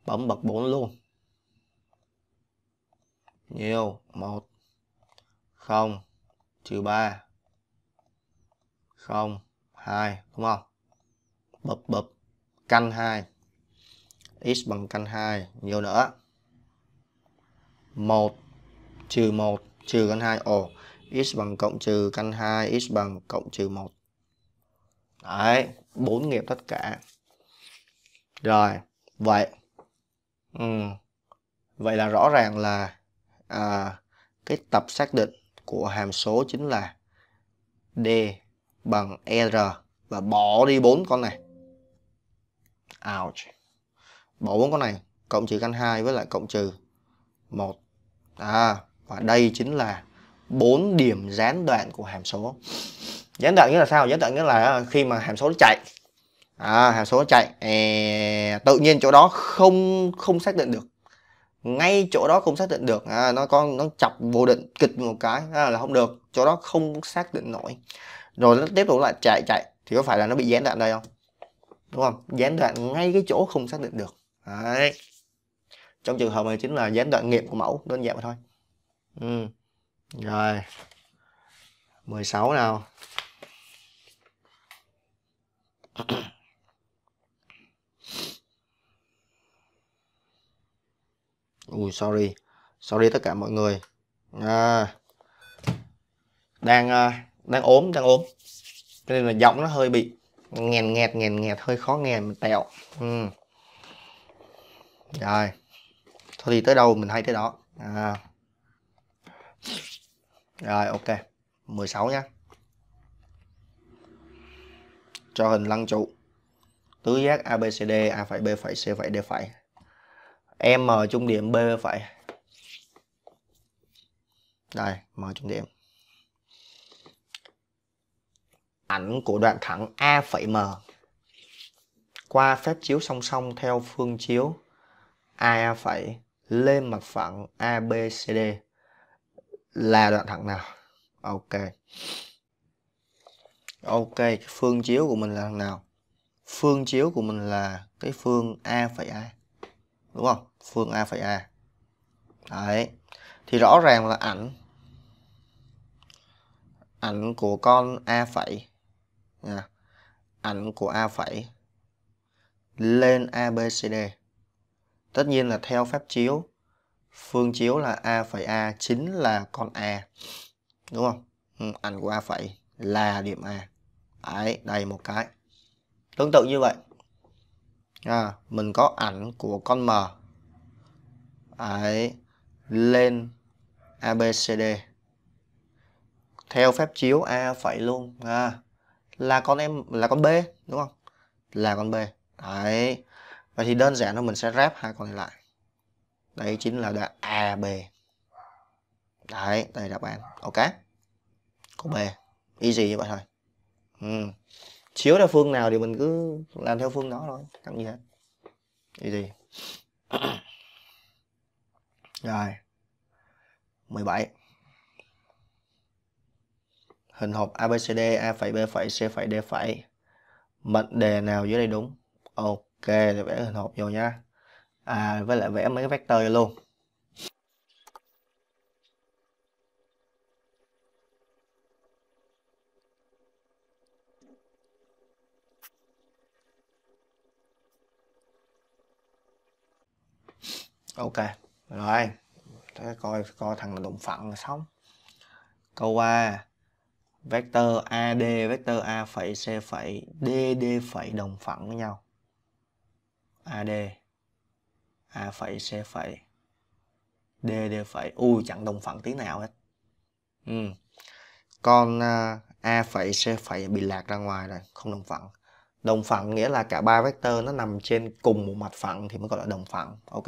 bấm bậc 4 luôn nhiều 1 0 trừ 3 0 2 đúng không bập bập căn 2 x bằng căn 2 nhiều nữa 1 trừ 1 trừ căn 2 ồ x bằng cộng trừ căn 2 x bằng cộng trừ 1 đấy bốn nghiệp tất cả rồi vậy ừ. vậy là rõ ràng là à, cái tập xác định của hàm số chính là d bằng r và bỏ đi bốn con này ouch bỏ bốn con này cộng trừ căn 2 với lại cộng trừ 1 à và đây chính là bốn điểm gián đoạn của hàm số gián đoạn nghĩa là sao gián đoạn nghĩa là à, khi mà hàm số nó chạy à, hàm số nó chạy e, tự nhiên chỗ đó không không xác định được ngay chỗ đó không xác định được à, nó con nó chập vô định kịch một cái à, là không được chỗ đó không xác định nổi rồi nó tiếp tục lại chạy chạy thì có phải là nó bị gián đoạn đây không đúng không gián đoạn ngay cái chỗ không xác định được đấy trong trường hợp này chính là gián đoạn nghiệm của mẫu đơn giản thôi ừ. rồi 16 nào [coughs] ui sorry sorry tất cả mọi người à, đang à, đang ốm đang ốm cho nên là giọng nó hơi bị nghèn nghẹt nghèn nghẹt hơi khó nghe mình tẹo ừ. rồi thôi thì tới đâu mình hay tới đó à. rồi ok 16 nhé cho hình lăng trụ tứ giác ABCD A phải B phải C phải D phải M trung điểm B phải đây M trung điểm ảnh của đoạn thẳng A,M qua phép chiếu song song theo phương chiếu A phẩy lên mặt phẳng ABCD là đoạn thẳng nào? Ok. Ok, phương chiếu của mình là thằng nào? Phương chiếu của mình là cái phương A phẩy A. Đúng không? Phương A phẩy A. Đấy. Thì rõ ràng là ảnh ảnh của con A phẩy nha ảnh của a phẩy lên abcd tất nhiên là theo phép chiếu phương chiếu là a phẩy a chính là con a đúng không ừ, ảnh của a phẩy là điểm a Đấy, đây một cái tương tự như vậy à, mình có ảnh của con m Đấy, lên abcd theo phép chiếu a phẩy luôn à, là con em là con b đúng không là con b đấy vậy thì đơn giản thôi mình sẽ ráp hai con này lại Đây chính là đoạn B. đấy đây là đáp án ok có b easy như vậy thôi ừ. chiếu theo phương nào thì mình cứ làm theo phương đó thôi chẳng gì hết easy [clears throat] rồi 17 hình học ABCD A phẩy B phẩy C phẩy D phẩy mệnh đề nào dưới đây đúng ok thì vẽ hình học vô nha à với lại vẽ mấy cái vector luôn ok rồi Thế coi coi thằng đụng phận là xong câu qua vector AD vector A phẩy C phẩy DD phẩy đồng phẳng với nhau AD A phẩy C phẩy DD phẩy ui chẳng đồng phẳng tí nào hết ừ. Còn à, A phẩy C phẩy bị lạc ra ngoài rồi không đồng phẳng đồng phẳng nghĩa là cả ba vector nó nằm trên cùng một mặt phẳng thì mới gọi là đồng phẳng ok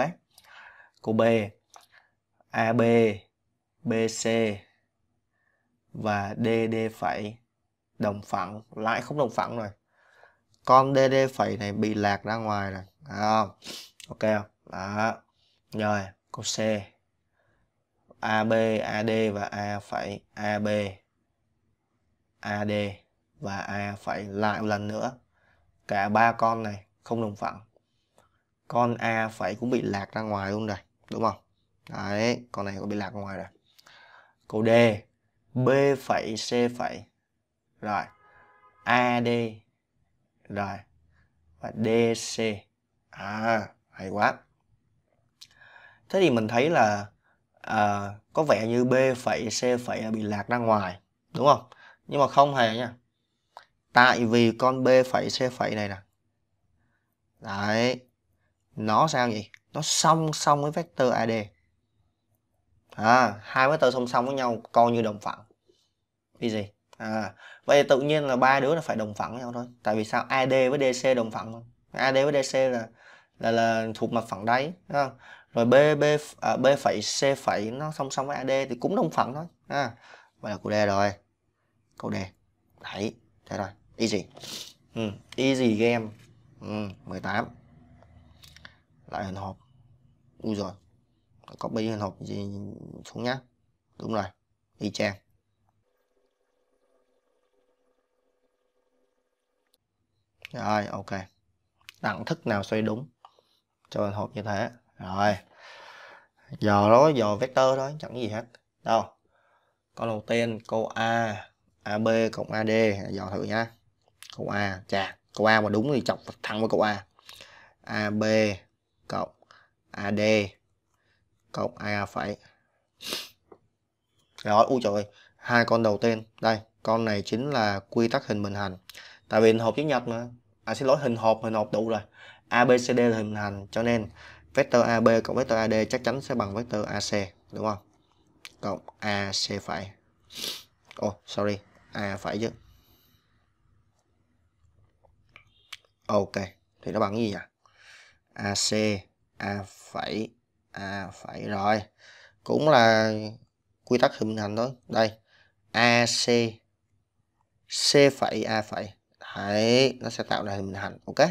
câu B AB BC và DD phẩy đồng phẳng lại không đồng phẳng rồi con DD phẩy này bị lạc ra ngoài rồi à, ok đó rồi câu C AB AD và A phẩy AB AD và A phẩy lại một lần nữa cả ba con này không đồng phẳng con A phẩy cũng bị lạc ra ngoài luôn rồi đúng không đấy con này cũng bị lạc ngoài rồi câu D B phẩy C phẩy rồi AD rồi và DC à hay quá thế thì mình thấy là à, có vẻ như B phẩy C phẩy bị lạc ra ngoài đúng không nhưng mà không hề nha tại vì con B phẩy C phẩy này nè đấy nó sao vậy nó song song với vector AD à hai vector song song với nhau coi như đồng phẳng vì gì à vậy tự nhiên là ba đứa là phải đồng phẳng với nhau thôi tại vì sao ad với dc đồng phẳng không ad với dc là là là thuộc mặt phẳng đáy không? rồi b b à, b phẩy c phẩy nó song song với ad thì cũng đồng phẳng thôi à, vậy là câu đề rồi câu đề đấy thế rồi easy ừ, easy game ừ, 18 lại hình hộp ui rồi copy hình hộp gì xuống nhá đúng rồi y chang rồi ok đẳng thức nào xoay đúng cho hộp như thế rồi giờ đó giờ vector thôi chẳng gì hết đâu câu đầu tiên câu a ab cộng ad giờ thử nha câu a chà câu a mà đúng thì chọc thẳng với câu a ab cộng ad cộng a phải rồi u trời hai con đầu tiên đây con này chính là quy tắc hình bình hành tại vì hộp chữ nhật mà à xin lỗi hình hộp hình hộp đủ rồi ABCD là hình hành cho nên vector AB cộng vector AD chắc chắn sẽ bằng vector AC đúng không cộng AC phải ồ oh, sorry A phải chứ ok thì nó bằng cái gì vậy AC A phải A phải rồi cũng là quy tắc hình thành thôi đây AC C phải A phải Đấy, nó sẽ tạo ra hình thành, ok.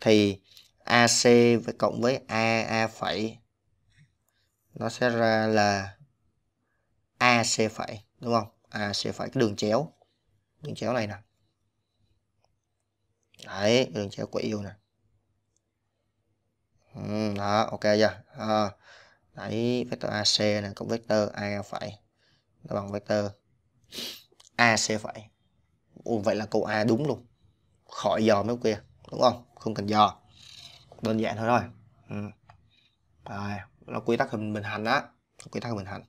Thì AC với cộng với AA phẩy nó sẽ ra là AC phẩy đúng không? AC phẩy cái đường chéo. Đường chéo này nè. Đấy, đường chéo của yêu nè. Ừ, đó, ok chưa? À, ờ, đấy, vector AC này cộng vector AA phẩy nó bằng vector AC phẩy Ồ, vậy là câu A đúng luôn khỏi dò mấy kia đúng không không cần dò đơn giản thôi rồi ừ. rồi nó quy tắc hình bình hành đó quy tắc hình bình hành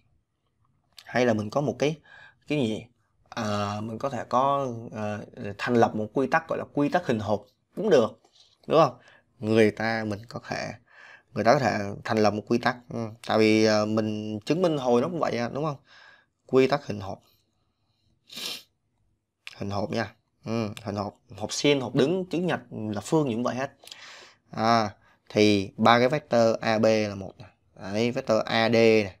[clears throat] hay là mình có một cái cái gì à, mình có thể có à, thành lập một quy tắc gọi là quy tắc hình hộp cũng được đúng không người ta mình có thể người ta có thể thành lập một quy tắc ừ. tại vì à, mình chứng minh hồi nó cũng vậy đúng không quy tắc hình hộp hình hộp nha ừ, hình hộp hộp xiên hộp đứng chữ nhật là phương những vậy hết à, thì ba cái vector ab là một đấy vector ad này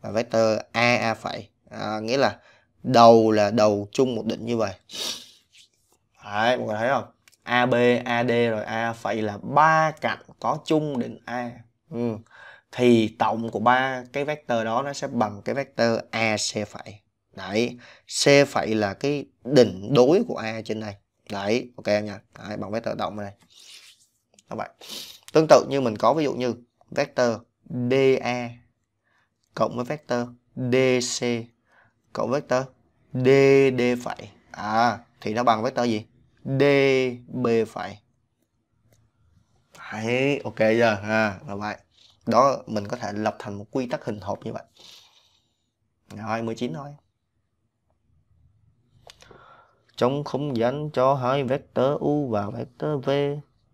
và vector aa phẩy à, nghĩa là đầu là đầu chung một định như vậy đấy mọi người thấy không ab ad rồi a phẩy là ba cạnh có chung định a ừ. thì tổng của ba cái vector đó nó sẽ bằng cái vector ac phẩy đấy c phẩy là cái đỉnh đối của a trên đây đấy ok em nha đấy, bằng vectор động này các bạn tương tự như mình có ví dụ như vectор da cộng với vectор dc cộng vector dd phẩy à thì nó bằng vector gì db phẩy đấy ok giờ ha à, là vậy đó mình có thể lập thành một quy tắc hình hộp như vậy rồi 19 thôi trong không gian cho hai vector u và vector v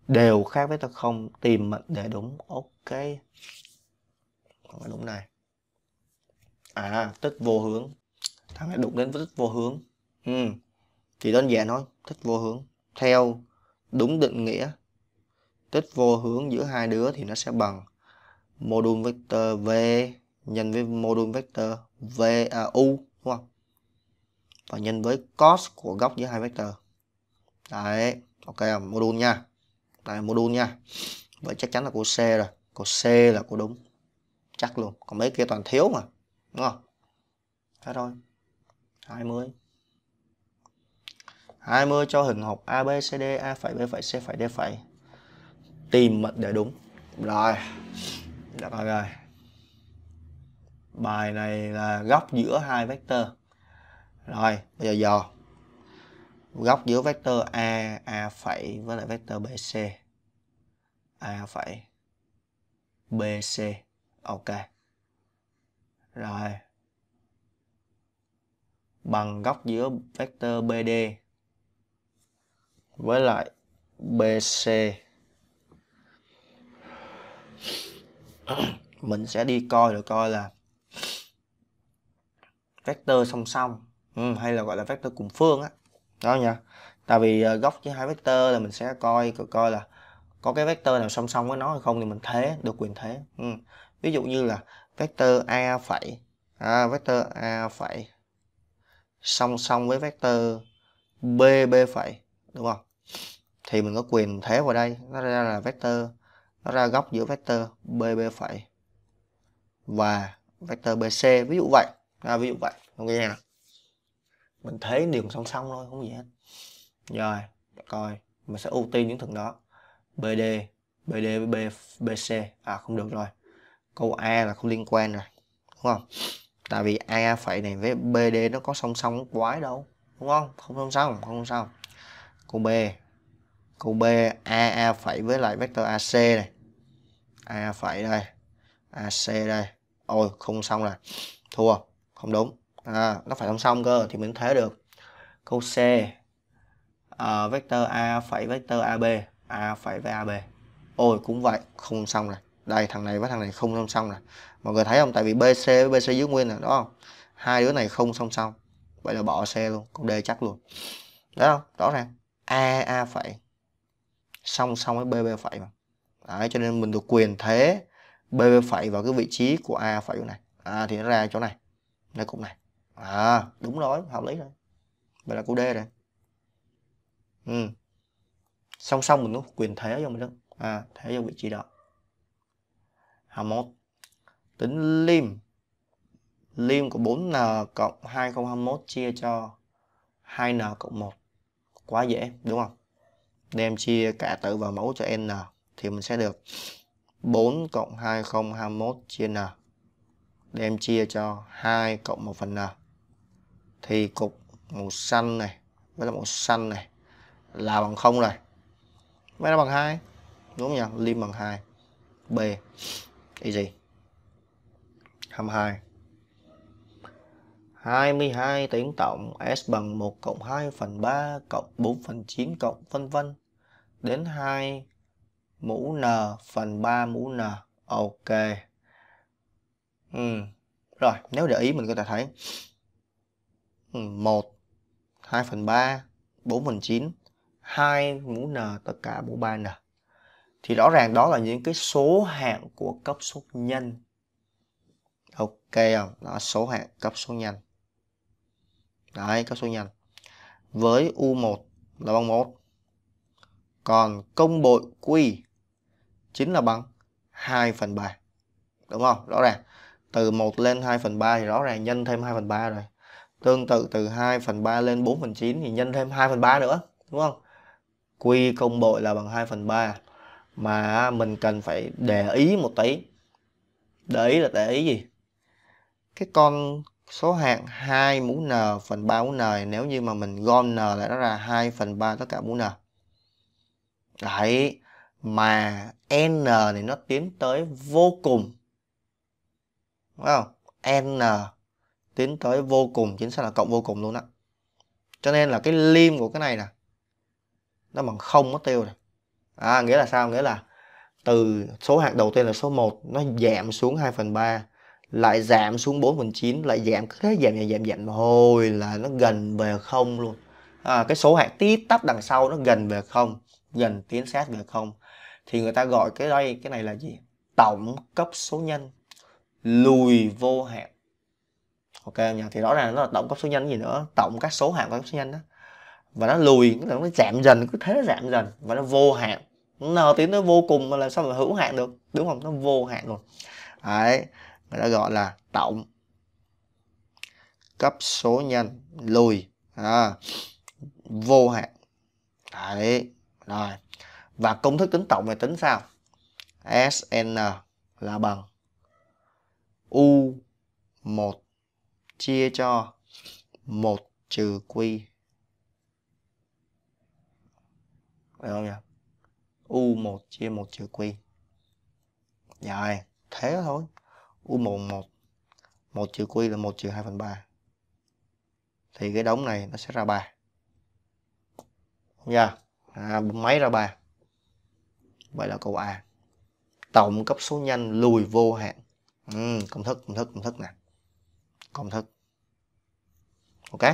đều khác vector không tìm mệnh đề đúng ok còn cái đúng này à tích vô hướng thằng này đụng đến với tích vô hướng ừ. chỉ đơn giản thôi tích vô hướng theo đúng định nghĩa tích vô hướng giữa hai đứa thì nó sẽ bằng module vector v nhân với module vector v à, u đúng không và nhân với cos của góc giữa hai vector đấy ok mô đun nha đấy module nha vậy chắc chắn là cô C rồi cô C là cô đúng chắc luôn còn mấy kia toàn thiếu mà đúng không thế thôi 20 20 cho hình học ABCD A B C D tìm mệnh đề đúng rồi đã rồi bài này là góc giữa hai vector rồi bây giờ dò góc giữa vector a a phẩy với lại vector bc a phẩy bc ok rồi bằng góc giữa vector bd với lại bc mình sẽ đi coi được coi là vector song song Ừ, hay là gọi là vector cùng phương á đó nha tại vì ờ, góc với hai vector là mình sẽ coi coi là có cái vector nào song song với nó hay không thì mình thế được quyền thế ừ. ví dụ như là vector a phẩy à, vector a phẩy song song với vector b b phẩy đúng không thì mình có quyền thế vào đây nó ra là vector nó ra góc giữa vector b b phẩy và vector bc ví dụ vậy à, ví dụ vậy ok nha mình thế đường song song thôi không gì hết rồi coi mình sẽ ưu tiên những thằng đó bd bd với b bc à không được rồi câu a là không liên quan rồi đúng không tại vì a phẩy này với bd nó có song song quái đâu đúng không không song song không song câu b câu b a a phẩy với lại vector ac này a phẩy đây ac đây ôi không xong rồi thua không đúng à, nó phải song song cơ thì mình thế được câu C à, vector a phẩy vector ab a phẩy với ab ôi cũng vậy không xong này đây thằng này với thằng này không song song này mọi người thấy không tại vì bc với bc giữ nguyên là đúng không hai đứa này không song song vậy là bỏ c luôn con d chắc luôn đấy không rõ ràng a a phẩy song song với bb phẩy mà đấy cho nên mình được quyền thế bb phẩy vào cái vị trí của a phẩy này à, thì nó ra chỗ này nó cũng này à đúng rồi hợp lý rồi vậy là cô d rồi ừ song song mình có quyền thế cho mình đó à thế cho vị trí đó hà một tính lim lim của 4n cộng 2021 chia cho 2n cộng 1 quá dễ đúng không đem chia cả tử và mẫu cho n thì mình sẽ được 4 cộng 2021 chia n đem chia cho 2 cộng 1 phần n thì cục màu xanh này với là màu xanh này là bằng không rồi mấy nó bằng hai đúng không nhỉ lim bằng hai b easy 22 22 tuyển tổng S bằng 1 cộng 2 phần 3 cộng 4 phần 9 cộng vân vân đến 2 mũ N phần 3 mũ N ok ừ. rồi nếu để ý mình có thể thấy 1 2 phần 3 4 phần 9 2 mũ n tất cả mũ 3n thì rõ ràng đó là những cái số hạng của cấp số nhân ok không đó số hạng cấp số nhân đấy cấp số nhân với U1 là bằng 1 còn công bội Q chính là bằng 2 phần 3 đúng không rõ ràng từ 1 lên 2 phần 3 thì rõ ràng nhân thêm 2 phần 3 rồi Tương tự từ 2 phần 3 lên 4 phần 9 thì nhân thêm 2 phần 3 nữa, đúng không? quy công bội là bằng 2 phần 3. Mà mình cần phải để ý một tí. Để ý là để ý gì? Cái con số hạng 2 mũ n phần 3 mũ n nếu như mà mình gom n lại nó ra 2 phần 3 tất cả mũ n. Đấy, mà n này nó tiến tới vô cùng. Đúng không? n tiến tới vô cùng chính xác là cộng vô cùng luôn á cho nên là cái lim của cái này nè nó bằng không mất tiêu này. à nghĩa là sao nghĩa là từ số hạt đầu tiên là số 1 nó giảm xuống 2 phần 3 lại giảm xuống 4 phần 9 lại giảm cứ thế giảm giảm giảm giảm hồi là nó gần về không luôn à, cái số hạt tí tắp đằng sau nó gần về không gần tiến sát về không thì người ta gọi cái đây cái này là gì tổng cấp số nhân lùi vô hạn ok không nhỉ thì rõ ràng nó là tổng cấp số nhân gì nữa tổng các số hạng của cấp số nhân đó và nó lùi nó, giảm dần cứ thế nó giảm dần và nó vô hạn n tiến nó vô cùng mà làm sao mà hữu hạn được đúng không nó vô hạn luôn đấy người ta gọi là tổng cấp số nhân lùi à, vô hạn đấy rồi và công thức tính tổng này tính sao SN là bằng U1 chia cho 1 trừ Q. Được không nhỉ? U1 chia 1 trừ Q. Rồi, thế thôi. U1 1. 1 trừ Q là 1 trừ 2 phần 3. Thì cái đống này nó sẽ ra 3. Không chưa? À, máy ra 3. Vậy là câu A. Tổng cấp số nhanh lùi vô hạn. Ừ, công thức, công thức, công thức nè công thức ok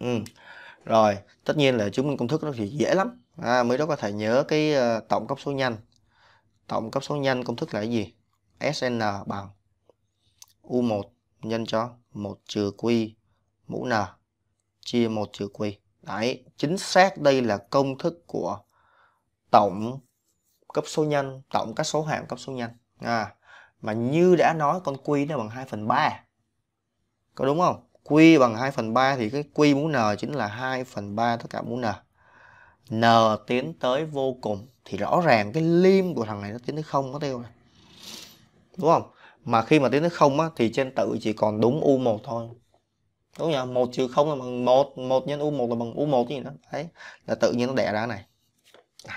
ừ. rồi tất nhiên là chứng minh công thức nó thì dễ lắm à, mới đó có thể nhớ cái uh, tổng cấp số nhanh tổng cấp số nhanh công thức là cái gì SN bằng U1 nhân cho 1 trừ Q mũ N chia 1 trừ Q. Đấy, chính xác đây là công thức của tổng cấp số nhân, tổng các số hạng cấp số nhân. À, mà như đã nói con Q nó bằng 2 phần 3 có đúng không Q bằng 2 phần 3 thì cái Q mũ N chính là 2 phần 3 tất cả mũ N N tiến tới vô cùng thì rõ ràng cái lim của thằng này nó tiến tới không có tiêu này đúng không mà khi mà tiến tới không á thì trên tự chỉ còn đúng u 1 thôi đúng không? một trừ không là bằng một một nhân u 1 là bằng u 1 gì đó đấy là tự nhiên nó đẻ ra này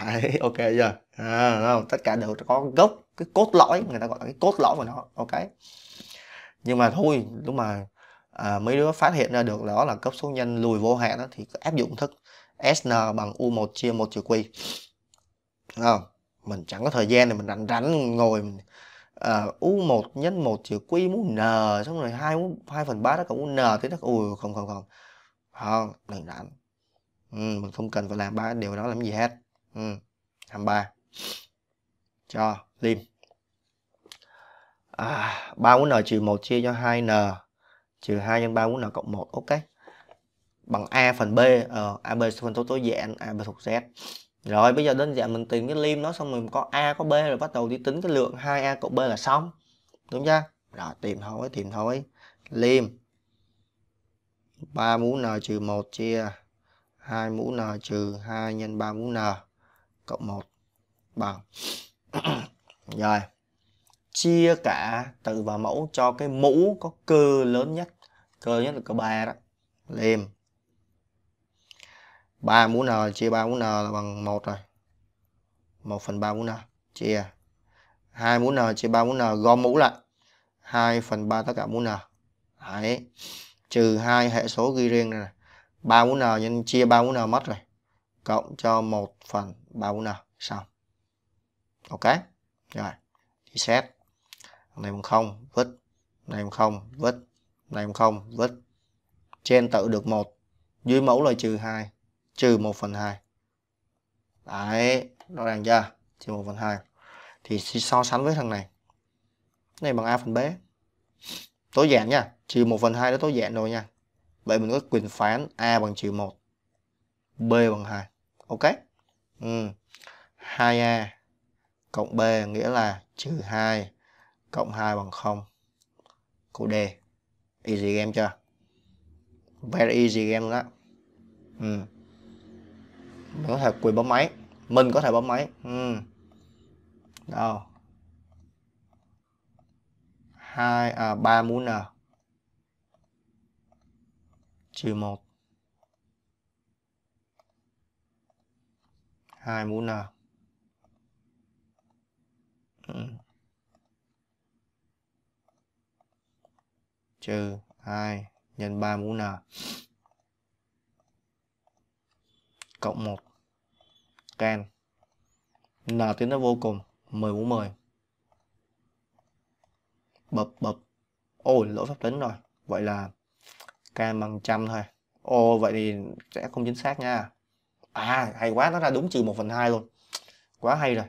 đấy [laughs] ok chưa à, không? tất cả đều có gốc cái cốt lõi người ta gọi là cái cốt lõi của nó ok nhưng mà thôi đúng mà à, mấy đứa phát hiện ra được đó là cấp số nhân lùi vô hạn đó, thì áp dụng thức SN bằng U1 chia 1 trừ Q à, mình chẳng có thời gian thì mình rảnh rảnh ngồi mình, à, U1 nhân 1 trừ Q mũ N xong rồi 2, 2 phần 3 đó cộng u N thế nó ui không không không không đừng rảnh ừ, mình không cần phải làm ba điều đó làm gì hết ừ, 23 cho lim à, 3 mũ N trừ 1 chia cho 2N trừ 2 nhân 3 cũng là cộng 1 ok bằng a phần b ờ, ab phần tố tối giản ab thuộc z rồi bây giờ đơn giản mình tìm cái lim nó xong mình có a có b rồi bắt đầu đi tính cái lượng 2a cộng b là xong đúng chưa rồi tìm thôi tìm thôi lim 3 mũ n trừ 1 chia 2 mũ n trừ 2 nhân 3 mũ n cộng 1 bằng [coughs] rồi chia cả tử và mẫu cho cái mũ có cơ lớn nhất cơ nhất là cơ ba đó lên. 3 mũ n chia 3 mũ n là bằng 1 rồi 1 phần 3 mũ n chia 2 mũ n chia 3 mũ n gom mũ lại 2 phần 3 tất cả mũ n Đấy. trừ hai hệ số ghi riêng này 3 mũ n nhân chia 3 mũ n mất rồi cộng cho 1 phần 3 mũ n xong ok rồi thì xét này bằng không vứt này bằng không vứt này bằng không vứt trên tự được một dưới mẫu là trừ 2 trừ 1 phần 2 đấy rõ ràng chưa trừ 1 phần 2 thì so sánh với thằng này cái này bằng A phần B tối giản nha trừ 1 phần 2 đó tối giản rồi nha vậy mình có quyền phán A bằng trừ 1 B bằng 2 ok ừ. 2A cộng B nghĩa là trừ 2 cộng 2 bằng 0 của D easy game chưa very easy game đó ừ. mình có thể quyền bấm máy mình có thể bấm máy ừ. đâu hai à ba mũ n à? trừ một hai mũ n trừ 2 nhân 3 mũ n cộng 1 can n tiến tới vô cùng 10 mũ 10 bập bập ôi lỗi phép tính rồi vậy là can bằng trăm thôi ô vậy thì sẽ không chính xác nha à hay quá nó ra đúng trừ 1 phần 2 luôn quá hay rồi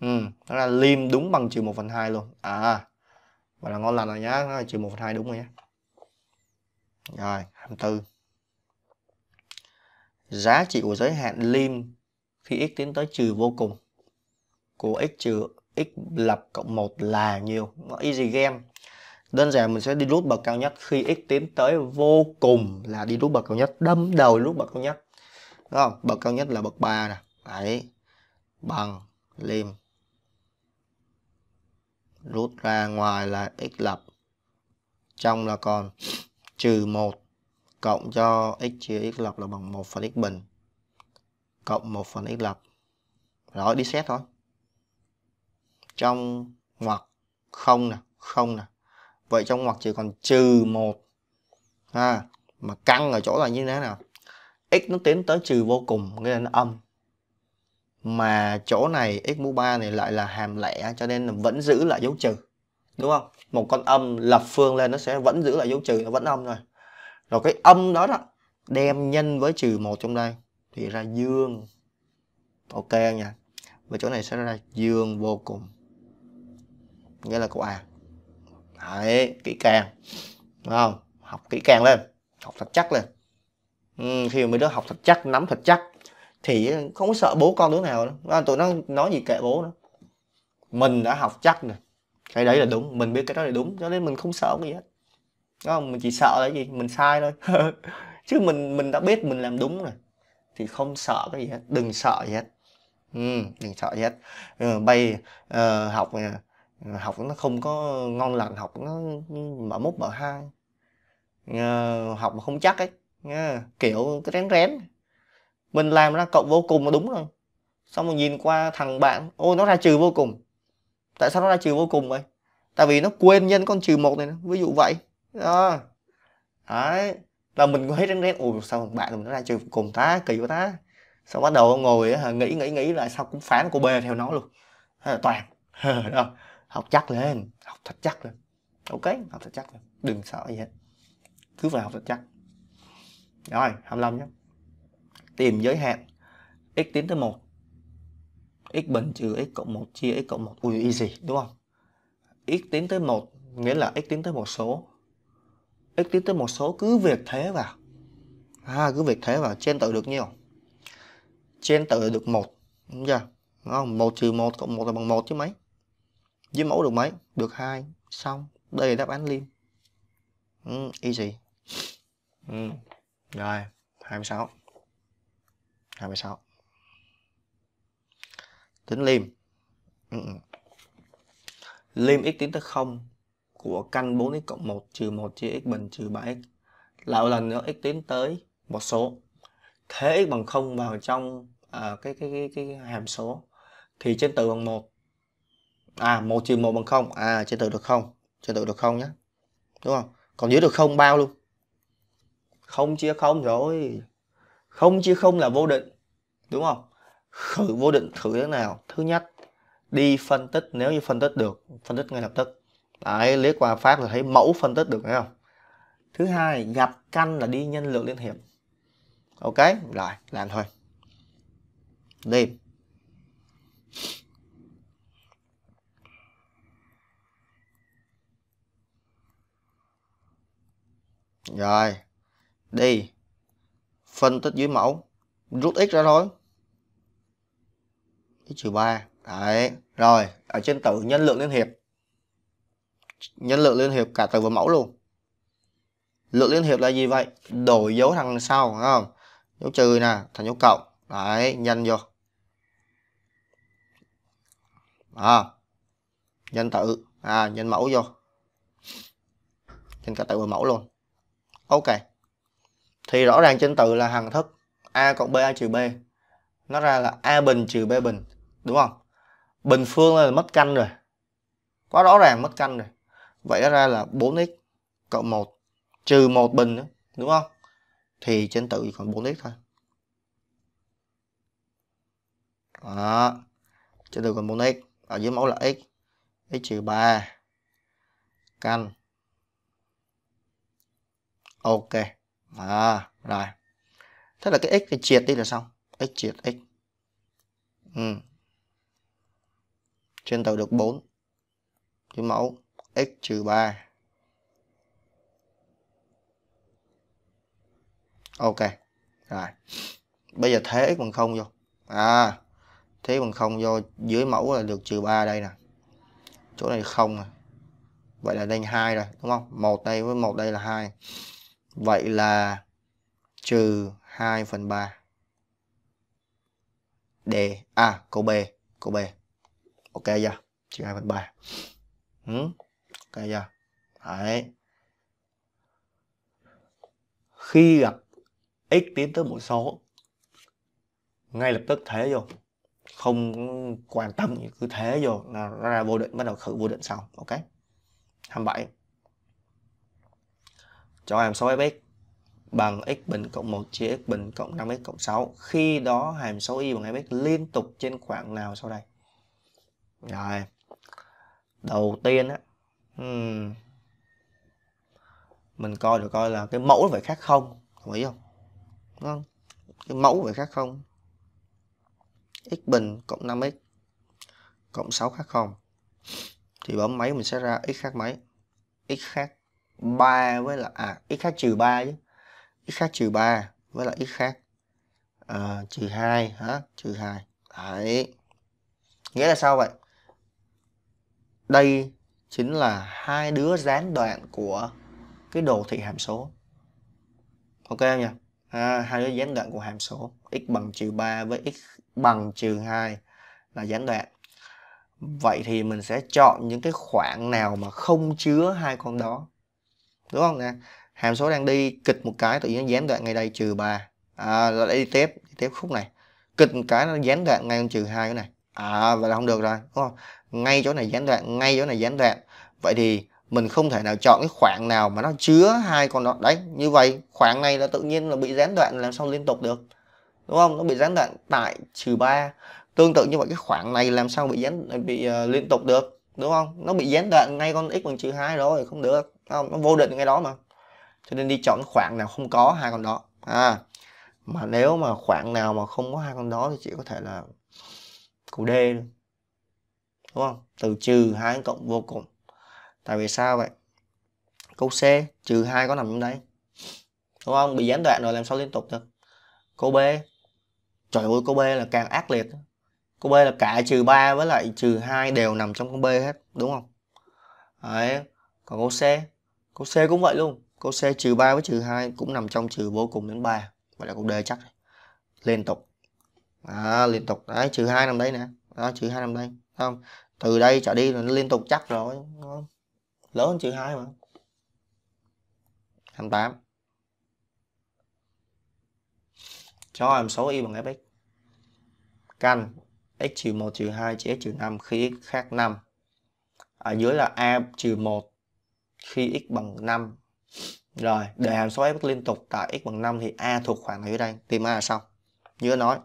ừ nó ra lim đúng bằng trừ 1 phần 2 luôn à và là ngon lành rồi nhá, nó là trừ 1 phần 2 đúng rồi nhé. Rồi, 24. Giá trị của giới hạn lim khi x tiến tới trừ vô cùng của x trừ x lập cộng 1 là nhiều. Nó easy game. Đơn giản mình sẽ đi rút bậc cao nhất khi x tiến tới vô cùng là đi rút bậc cao nhất, đâm đầu rút bậc cao nhất. Đúng không? Bậc cao nhất là bậc 3 nè. Đấy. Bằng lim rút ra ngoài là x lập trong là còn trừ 1 cộng cho x chia x lập là bằng 1 phần x bình cộng 1 phần x lập rồi đi xét thôi trong ngoặc không nè không nè vậy trong ngoặc chỉ còn trừ 1 ha mà căng ở chỗ là như thế nào x nó tiến tới trừ vô cùng nghĩa là nó âm mà chỗ này x mũ 3 này lại là hàm lẻ cho nên là vẫn giữ lại dấu trừ đúng không một con âm lập phương lên nó sẽ vẫn giữ lại dấu trừ nó vẫn âm rồi rồi cái âm đó đó đem nhân với trừ một trong đây thì ra dương ok nha và chỗ này sẽ ra dương vô cùng nghĩa là câu a đấy kỹ càng đúng không học kỹ càng lên học thật chắc lên ừ, khi mà mấy đứa học thật chắc nắm thật chắc thì không có sợ bố con đứa nào đâu à, tụi nó nói gì kệ bố nữa, mình đã học chắc rồi cái đấy là ừ. đúng mình biết cái đó là đúng cho nên mình không sợ cái gì hết đúng không mình chỉ sợ là gì mình sai thôi [laughs] chứ mình mình đã biết mình làm đúng rồi thì không sợ cái gì hết đừng sợ gì hết ừ, đừng sợ gì hết ừ, bay uh, ờ, học ờ, học nó không có ngon lành học nó mở mốt mở hai uh, học mà không chắc ấy uh, kiểu cái rén rén mình làm ra cộng vô cùng là đúng rồi xong rồi nhìn qua thằng bạn ôi nó ra trừ vô cùng tại sao nó ra trừ vô cùng vậy tại vì nó quên nhân con trừ một này ví dụ vậy đó đấy là mình thấy rén rén ủa sao thằng bạn mình nó ra trừ vô cùng tá kỳ quá tá xong bắt đầu ngồi nghĩ nghĩ nghĩ là sao cũng phán cô bê theo nó luôn toàn [laughs] đó. học chắc lên học thật chắc lên ok học thật chắc lên đừng sợ gì hết cứ phải học thật chắc rồi 25 nhé tìm giới hạn x tiến tới 1 x bình trừ x cộng 1 chia x cộng 1 ui easy đúng không x tiến tới 1 nghĩa là x tiến tới một số x tiến tới một số cứ việc thế vào à, cứ việc thế vào trên tự được nhiêu trên tự được 1 đúng chưa đúng không 1 trừ 1 cộng 1 là bằng 1 chứ mấy dưới mẫu được mấy được 2 xong đây là đáp án liêm ừ, easy ừ. rồi 26 26 tính lim ừ. ừ. lim x tiến tới 0 của căn 4x cộng 1 trừ 1 chia x bình trừ 3x là lần nữa x tiến tới một số thế x bằng 0 vào trong à, cái, cái cái cái hàm số thì trên từ bằng 1 à 1 trừ 1 bằng 0 à trên từ được 0 trên từ được 0 nhé đúng không còn dưới được 0 bao luôn 0 chia 0 rồi không chia không là vô định đúng không khử vô định thử thế nào thứ nhất đi phân tích nếu như phân tích được phân tích ngay lập tức đấy liếc qua phát là thấy mẫu phân tích được phải không thứ hai gặp căn là đi nhân lượng liên hiệp ok rồi làm thôi đi rồi đi phân tích dưới mẫu rút x ra thôi x trừ ba đấy rồi ở trên tử nhân lượng liên hiệp nhân lượng liên hiệp cả tử và mẫu luôn lượng liên hiệp là gì vậy đổi dấu thằng sau đúng không dấu trừ nè thành dấu cộng đấy nhân vô à, nhân tử à nhân mẫu vô trên cả tử và mẫu luôn ok thì rõ ràng trên tự là hằng thức a cộng b a trừ b nó ra là a bình trừ b bình đúng không bình phương là mất canh rồi quá rõ ràng mất canh rồi vậy nó ra là 4x cộng 1 trừ một bình nữa đúng không thì trên tự còn 4x thôi đó trên tự còn 4x ở dưới mẫu là x x trừ ba căn ok à rồi thế là cái x thì triệt đi là xong x triệt x ừ. trên tàu được 4 chữ mẫu x trừ 3 ok rồi bây giờ thế x bằng không vô à thế bằng không vô dưới mẫu là được trừ 3 đây nè chỗ này không nè à. vậy là đây hai rồi đúng không một đây với một đây là hai Vậy là trừ 2 phần 3. D. À, câu B. Câu B. Ok chưa? Trừ 2 phần 3. Ừ. Ok chưa? Yeah. Đấy. Khi gặp x tiến tới một số, ngay lập tức thế vô. Không quan tâm, cứ thế vô. Nó ra vô định, bắt đầu khử vô định sau. Ok? 27 cho hàm số fx bằng x bình cộng 1 chia x bình cộng 5x cộng 6. Khi đó hàm số y bằng fx liên tục trên khoảng nào sau đây? Rồi. Đầu tiên á hmm, mình coi được coi là cái mẫu phải khác không? Đồng ý không? Đúng không? Cái mẫu phải khác không? x bình cộng 5x cộng 6 khác không thì bấm máy mình sẽ ra x khác mấy x khác 3 với là à, x khác trừ 3 chứ x khác trừ 3 với là x khác à, trừ 2 hả trừ 2 đấy nghĩa là sao vậy đây chính là hai đứa gián đoạn của cái đồ thị hàm số ok không nhỉ à, hai đứa gián đoạn của hàm số x bằng trừ 3 với x bằng trừ 2 là gián đoạn vậy thì mình sẽ chọn những cái khoảng nào mà không chứa hai con đó đúng không nè hàm số đang đi kịch một cái tự nhiên nó gián đoạn ngay đây trừ ba à, rồi lại đi tiếp đi tiếp khúc này kịch một cái nó gián đoạn ngay con trừ hai cái này à vậy là không được rồi đúng không ngay chỗ này gián đoạn ngay chỗ này gián đoạn vậy thì mình không thể nào chọn cái khoảng nào mà nó chứa hai con đó đấy như vậy khoảng này là tự nhiên là bị gián đoạn làm sao liên tục được đúng không nó bị gián đoạn tại trừ ba tương tự như vậy cái khoảng này làm sao bị gián bị uh, liên tục được đúng không nó bị gián đoạn ngay con x bằng trừ hai rồi không được không? nó vô định ngay đó mà cho nên đi chọn khoảng nào không có hai con đó à mà nếu mà khoảng nào mà không có hai con đó thì chỉ có thể là cụ D đúng không từ trừ hai cộng vô cùng tại vì sao vậy câu C trừ hai có nằm trong đây đúng không bị gián đoạn rồi làm sao liên tục được câu B trời ơi câu B là càng ác liệt câu B là cả trừ ba với lại trừ hai đều nằm trong câu B hết đúng không đấy còn câu C Câu C cũng vậy luôn. Câu C trừ 3 với trừ 2 cũng nằm trong trừ vô cùng đến 3. Vậy là câu D chắc. Liên tục. À, liên tục. Đấy, trừ 2 nằm đây nè. Đó, trừ 2 nằm đây. không? Từ đây trở đi là nó liên tục chắc rồi. Lớn hơn trừ 2 mà. 28. Cho hàm số y bằng fx. Căn x trừ 1 trừ 2 trừ x 5 khi x khác 5. Ở dưới là a trừ 1 khi x bằng 5 rồi để hàm số f liên tục tại x bằng 5 thì a thuộc khoảng này ở đây tìm a là xong như nói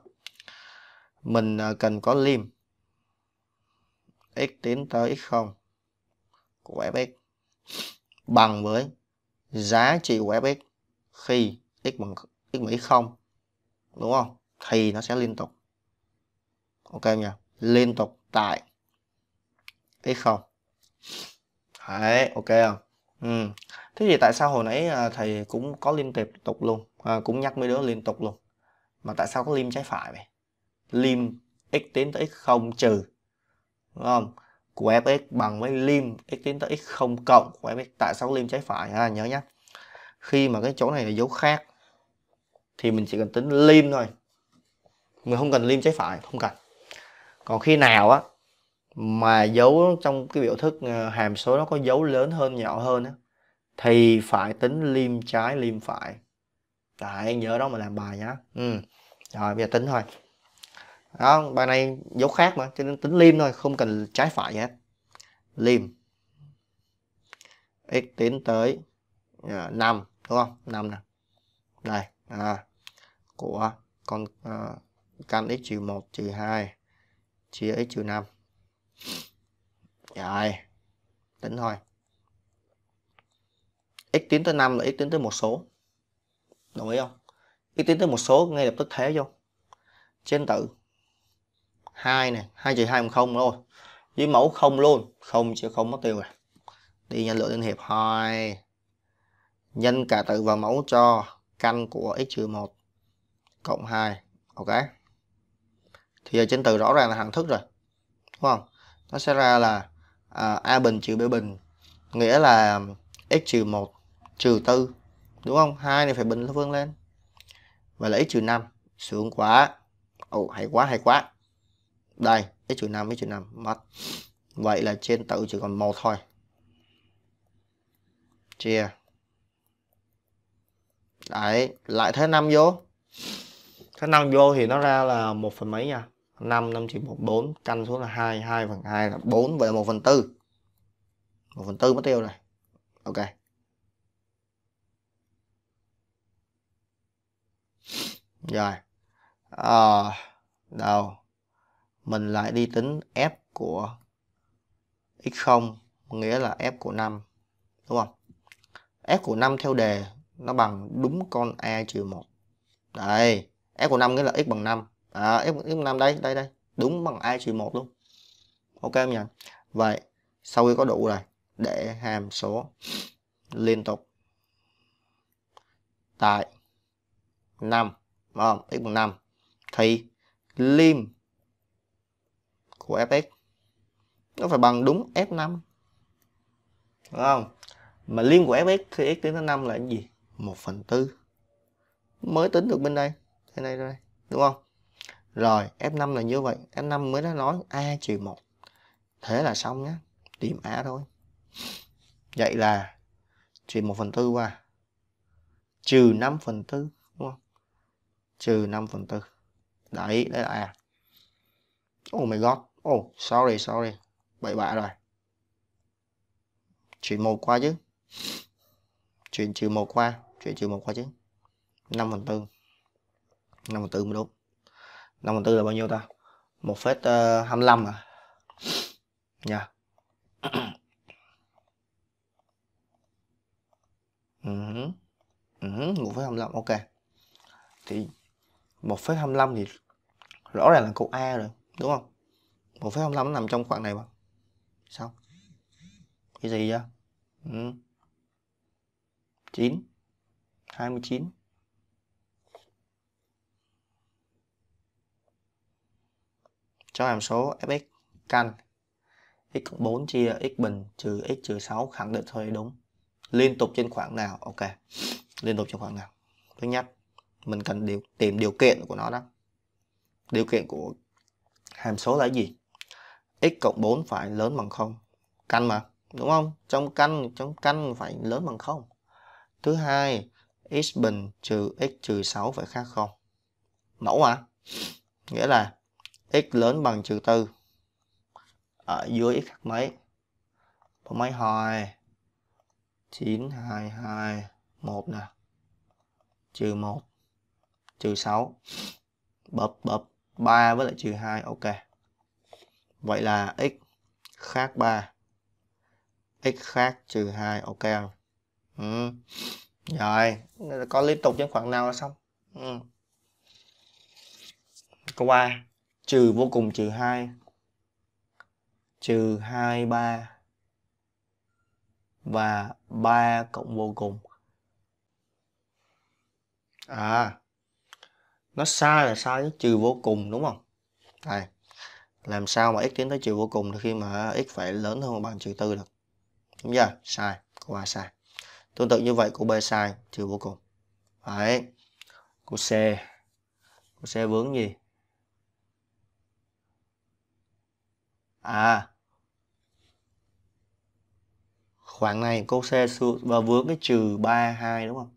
mình à, cần có lim x tiến tới x0 của fx bằng với giá trị của fx khi x bằng x bằng x0 đúng không? Thì nó sẽ liên tục. Ok nhỉ? Liên tục tại x0. Đấy, ok không? Ừm, thế thì tại sao hồi nãy, à, thầy cũng có lim tiếp tục luôn, à, cũng nhắc mấy đứa ừ. liên tục luôn, mà tại sao có lim trái phải vậy? Lim x tiến tới x không trừ, đúng không? Của f(x) bằng với lim x tiến tới x không cộng của f(x). Tại sao có lim trái phải ha, à, nhớ nhá. Khi mà cái chỗ này là dấu khác thì mình chỉ cần tính lim thôi. Mình không cần lim trái phải, không cần. Còn khi nào á mà dấu trong cái biểu thức ờ, hàm số nó có dấu lớn hơn nhỏ hơn thì phải tính liêm trái liêm phải tại nhớ đó mà làm bài nhá ừ. rồi bây giờ tính thôi đó, bài này dấu khác mà cho nên tính liêm thôi không cần trái phải gì hết liêm x tiến tới à, ờ, 5 đúng không 5 nè đây à, của con à, căn x trừ 1 trừ 2 chia x trừ 5 rồi tính thôi x tiến tới 5 là x tiến tới một số đồng ý không x tiến tới một số ngay lập tức thế vô trên tự 2 này 2 trừ 2 bằng 0 thôi dưới mẫu không luôn không chứ không mất tiêu rồi đi nhân lượng liên hiệp 2 nhân cả tử và mẫu cho căn của x trừ 1 cộng 2 ok thì giờ trên tự rõ ràng là hạng thức rồi đúng không nó sẽ ra là à, a bình trừ b bình nghĩa là x trừ một trừ tư đúng không hai này phải bình phương lên và là x trừ năm sướng quá ồ oh, hay quá hay quá đây x trừ năm x trừ năm mất vậy là trên tự chỉ còn một thôi chia đấy lại thế năm vô thế năm vô thì nó ra là một phần mấy nha 5 5 trừ 1 4 căn số là 2 2 phần 2 là 4 vậy là 1 phần 4 1 phần 4 mất tiêu này ok rồi à, ờ, đầu mình lại đi tính f của x0 nghĩa là f của 5 đúng không f của 5 theo đề nó bằng đúng con a trừ 1 đây f của 5 nghĩa là x bằng 5 à, F, F nam đây đây đây đúng bằng a trừ một luôn ok không nhỉ vậy sau khi có đủ rồi để hàm số liên tục tại 5 không? x bằng 5 thì lim của fx nó phải bằng đúng f5 đúng không mà lim của fx thì x tiến tới 5 là cái gì 1 phần tư mới tính được bên đây thế này đây đúng không rồi, F5 là như vậy. F5 mới đã nói A trừ 1. Thế là xong nhé. Tìm A thôi. Vậy là trừ 1 phần 4 qua. Trừ 5 phần 4. Đúng không? Trừ 5 phần 4. Đấy, đấy là A. Oh my god. Oh, sorry, sorry. Bậy bạ rồi. Chuyển 1 qua chứ. Chuyển trừ 1 qua. Chuyển trừ 1 qua chứ. 5 phần 4. 5 phần 4 mới đúng. 5 phần 4 là bao nhiêu ta 1 phết uh, ờ, 25 à nha yeah. uh-huh. uh-huh. 1 phết 25 ok thì 1 phết 25 thì rõ ràng là câu A rồi đúng không 1 phết 25 nó nằm trong khoảng này mà sao cái gì vậy ừ. 9 29 cho hàm số fx căn x cộng 4 chia x bình trừ x trừ 6 khẳng định thôi đúng liên tục trên khoảng nào ok liên tục trên khoảng nào thứ nhất mình cần điều, tìm điều kiện của nó đó điều kiện của hàm số là gì x cộng 4 phải lớn bằng 0 căn mà đúng không trong căn trong căn phải lớn bằng 0 thứ hai x bình trừ x trừ 6 phải khác không mẫu à nghĩa là x lớn bằng trừ tư ở dưới x khác mấy có mấy hồi 9 2 2 1 nè trừ 1 trừ 6 bập bập 3 với lại trừ 2 ok vậy là x khác 3 x khác trừ 2 ok ừ. rồi có liên tục những khoảng nào là xong ừ. qua trừ vô cùng trừ 2 trừ 2 3 và 3 cộng vô cùng. À. Nó sai là sai với trừ vô cùng đúng không? này Làm sao mà x tiến tới trừ vô cùng khi mà x phải lớn hơn bằng trừ tư được. Đúng chưa? Sai, câu A sai. Tương tự như vậy câu B sai trừ vô cùng. Đấy. Câu C. Câu C vướng gì? à khoảng này cô xe và vướng cái trừ 3 2 đúng không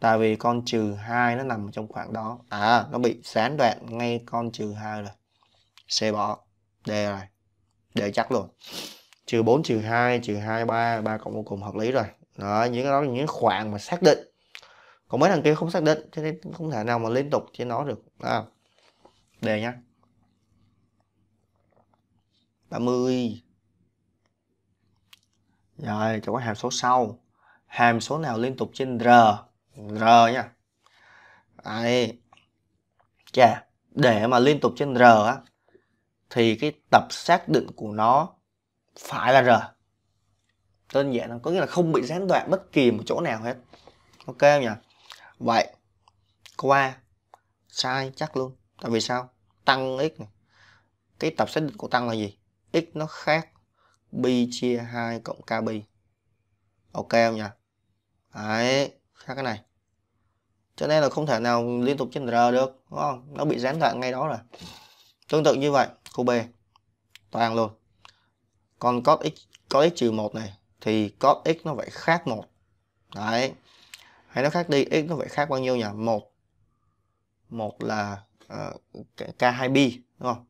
tại vì con trừ 2 nó nằm trong khoảng đó à nó bị sán đoạn ngay con trừ 2 rồi xe bỏ D rồi D chắc luôn trừ 4 trừ 2 trừ 2 3 3 cộng vô cùng hợp lý rồi đó những cái đó là những khoảng mà xác định còn mấy thằng kia không xác định cho nên không thể nào mà liên tục trên nó được à. đề nhá 30 rồi cho có hàm số sau hàm số nào liên tục trên r r nha Đấy. Chà, để mà liên tục trên r á thì cái tập xác định của nó phải là r đơn giản là có nghĩa là không bị gián đoạn bất kỳ một chỗ nào hết ok không nhỉ vậy qua sai chắc luôn tại vì sao tăng x này. cái tập xác định của tăng là gì x nó khác b chia 2 cộng k pi. Ok không nhỉ? Đấy, khác cái này. Cho nên là không thể nào liên tục trên R được, đúng không? Nó bị gián đoạn ngay đó rồi. Tương tự như vậy, khu B toàn luôn. Còn cos x cos x trừ 1 này thì cos x nó phải khác 1. Đấy. Hay nó khác đi, x nó phải khác bao nhiêu nhỉ? 1. 1 là uh, ờ, K2 b, đúng không?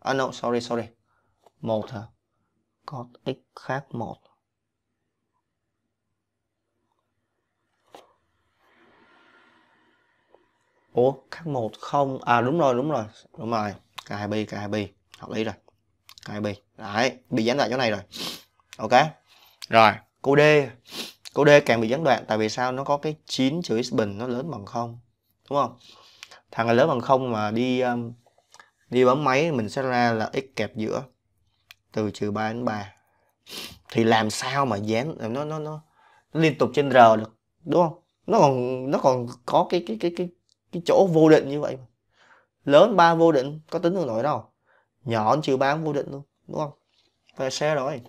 À no, sorry sorry một hả? Cos x khác một, Ủa, khác một không. À đúng rồi, đúng rồi. Đúng rồi. K2B, K2B. Hợp lý rồi. K2B. Đấy, bị gián đoạn chỗ này rồi. Ok. Rồi, cô D. Cô D càng bị gián đoạn tại vì sao nó có cái 9 chữ x bình nó lớn bằng không, Đúng không? Thằng này lớn bằng không mà đi um, đi bấm máy mình sẽ ra là x kẹp giữa từ trừ 3 đến 3 thì làm sao mà dán nó nó nó liên tục trên r được đúng không nó còn nó còn có cái cái cái cái cái chỗ vô định như vậy lớn ba vô định có tính được nổi đâu nhỏ trừ ba vô định luôn đúng không vậy xe rồi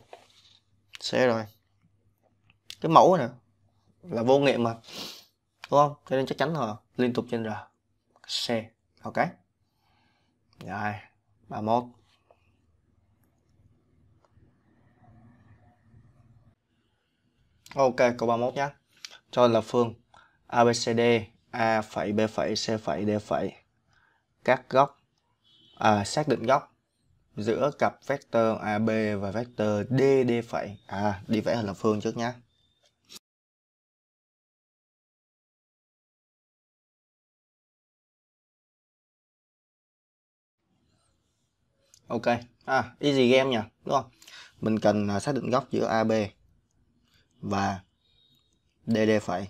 xe rồi cái mẫu này là vô nghiệm mà đúng không cho nên chắc chắn là liên tục trên r xe ok rồi ba mốt Ok, câu 31 nhé. Cho là phương ABCD A phẩy B phẩy C phẩy D phẩy các góc à, xác định góc giữa cặp vector AB và vector DD phẩy. À, đi vẽ hình lập phương trước nhé. Ok, à, easy game nhỉ, đúng không? Mình cần à, xác định góc giữa AB và DD phẩy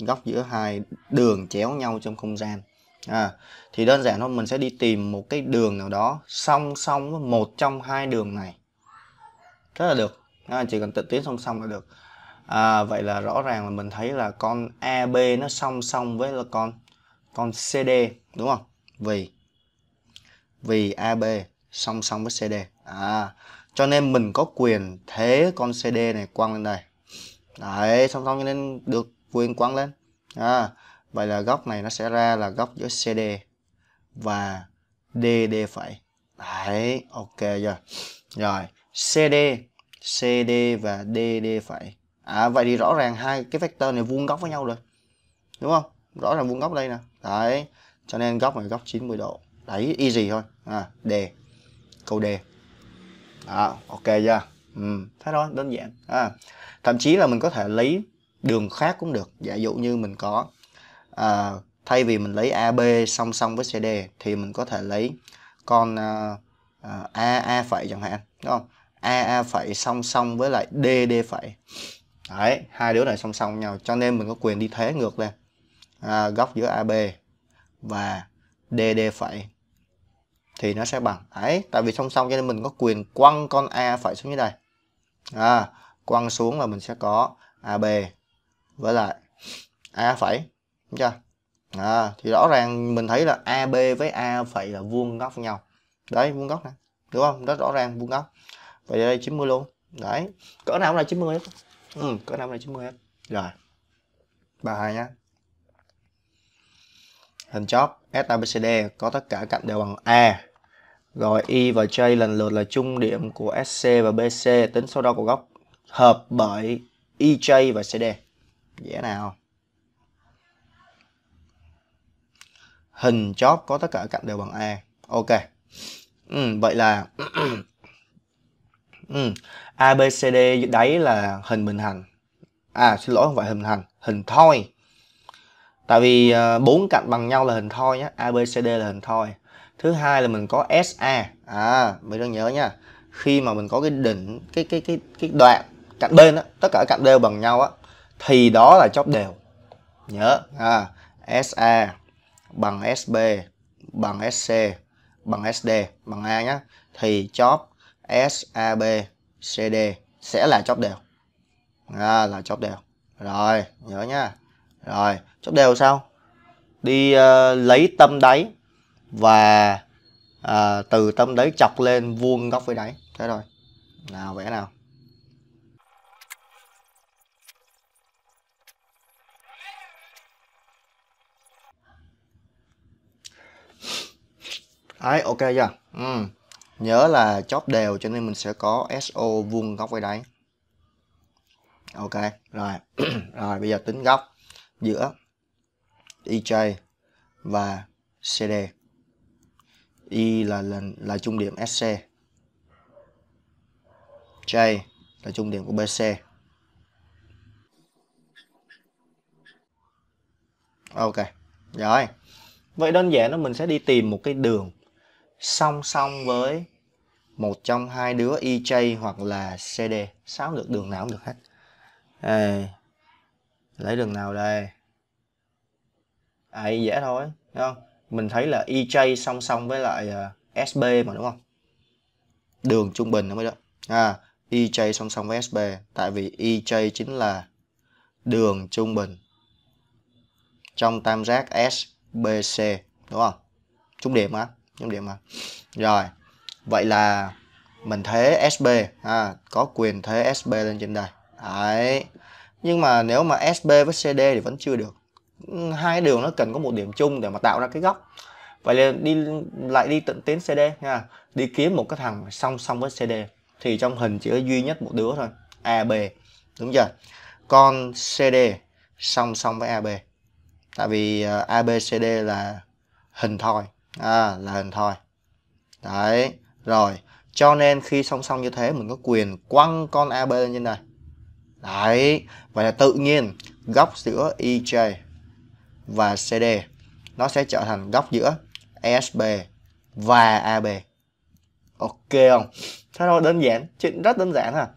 góc giữa hai đường chéo nhau trong không gian à, thì đơn giản thôi mình sẽ đi tìm một cái đường nào đó song song với một trong hai đường này rất là được à, chỉ cần tự tiến song song là được à, vậy là rõ ràng là mình thấy là con AB nó song song với là con con CD đúng không vì vì AB song song với CD à, cho nên mình có quyền thế con CD này quăng lên đây đấy song song cho nên được quyền quăng lên à, vậy là góc này nó sẽ ra là góc giữa CD và DD phải đấy ok chưa rồi CD CD và DD phải à vậy thì rõ ràng hai cái vector này vuông góc với nhau rồi đúng không rõ ràng vuông góc đây nè đấy cho nên góc này góc 90 độ đấy easy thôi à D câu D à, ok chưa Ừ. thế đó đơn giản à, thậm chí là mình có thể lấy đường khác cũng được giả dụ như mình có à, thay vì mình lấy AB song song với CD thì mình có thể lấy con à, à a AA phẩy chẳng hạn đúng không a a phẩy song song với lại d d phẩy đấy hai đứa này song song nhau cho nên mình có quyền đi thế ngược lên à, góc giữa AB và d d phẩy thì nó sẽ bằng ấy tại vì song song cho nên mình có quyền quăng con A phẩy xuống dưới đây à, quăng xuống là mình sẽ có AB với lại A phẩy đúng chưa à, thì rõ ràng mình thấy là AB với A phẩy là vuông góc nhau đấy vuông góc này đúng không rất rõ ràng vuông góc vậy đây 90 luôn đấy cỡ nào cũng là 90 hết ừ, cỡ nào cũng là 90 hết rồi bài hai nhá hình chóp SABCD có tất cả cạnh đều bằng A rồi Y e và J lần lượt là trung điểm của SC và BC tính số đo của góc hợp bởi EJ và CD. Dễ nào? Hình chóp có tất cả cạnh đều bằng A. Ok. Ừ, vậy là [clears throat] ừ, ABCD đáy là hình bình hành. À xin lỗi không phải hình hành, hình thoi. Tại vì à, bốn cạnh bằng nhau là hình thoi nhé, ABCD là hình thoi thứ hai là mình có SA à mình đang nhớ nha khi mà mình có cái đỉnh cái cái cái cái đoạn cạnh bên á tất cả cạnh đều bằng nhau á thì đó là chóp đều nhớ à, SA bằng SB bằng SC bằng SD bằng A nhá thì chóp SAB CD sẽ là chóp đều à, là chóp đều rồi nhớ nha rồi chóp đều sao đi uh, lấy tâm đáy và à, từ tâm đấy chọc lên vuông góc với đáy thế rồi nào vẽ nào ấy ok chưa ừ. nhớ là chóp đều cho nên mình sẽ có so vuông góc với đáy ok rồi [clears throat] rồi bây giờ tính góc giữa ej và cd Y là là, là trung điểm SC. J là trung điểm của BC. Ok. Rồi. Vậy đơn giản là mình sẽ đi tìm một cái đường song song với một trong hai đứa EJ hoặc là CD. Sáu được đường nào cũng được hết. À, lấy đường nào đây? À, dễ thôi, đúng không? mình thấy là EJ song song với lại uh, à, SB mà đúng không đường trung bình đúng không đó à EJ song song với SB tại vì EJ chính là đường trung bình trong tam giác SBC đúng không trung điểm á trung điểm mà rồi vậy là mình thế SB à, có quyền thế SB lên trên đây đấy nhưng mà nếu mà SB với CD thì vẫn chưa được hai đường nó cần có một điểm chung để mà tạo ra cái góc vậy là đi lại đi tận tiến cd nha đi kiếm một cái thằng song song với cd thì trong hình chỉ có duy nhất một đứa thôi ab đúng chưa con cd song song với ab tại vì à, abcd là hình thoi à, là hình thoi đấy rồi cho nên khi song song như thế mình có quyền quăng con ab lên như này đấy vậy là tự nhiên góc giữa ej và CD. Nó sẽ trở thành góc giữa ESB và AB. Ok không? Thế thôi đơn giản, chuyện rất đơn giản ha. À.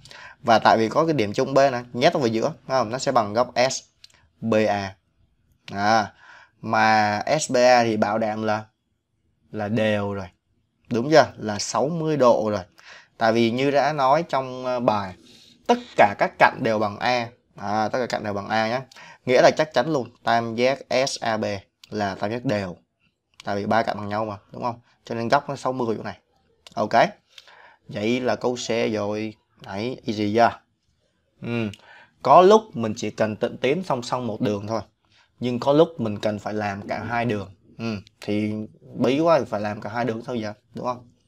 Và tại vì có cái điểm chung B này nhét vào giữa, không? nó sẽ bằng góc SBA. À, mà SBA thì bảo đảm là là đều rồi. Đúng chưa? Là 60 độ rồi. Tại vì như đã nói trong ờ, bài tất cả các cạnh đều bằng A. À, tất cả cạnh đều bằng A nhé nghĩa là chắc chắn luôn tam giác SAB là tam giác đều tại vì ba cạnh bằng nhau mà đúng không cho nên góc nó 60 chỗ này ok vậy là câu C rồi Nãy easy ra yeah. ừ. có lúc mình chỉ cần tận tiến song song một đường thôi nhưng có lúc mình cần phải làm cả hai đường ừ. thì bí quá thì phải làm cả hai đường sao giờ đúng không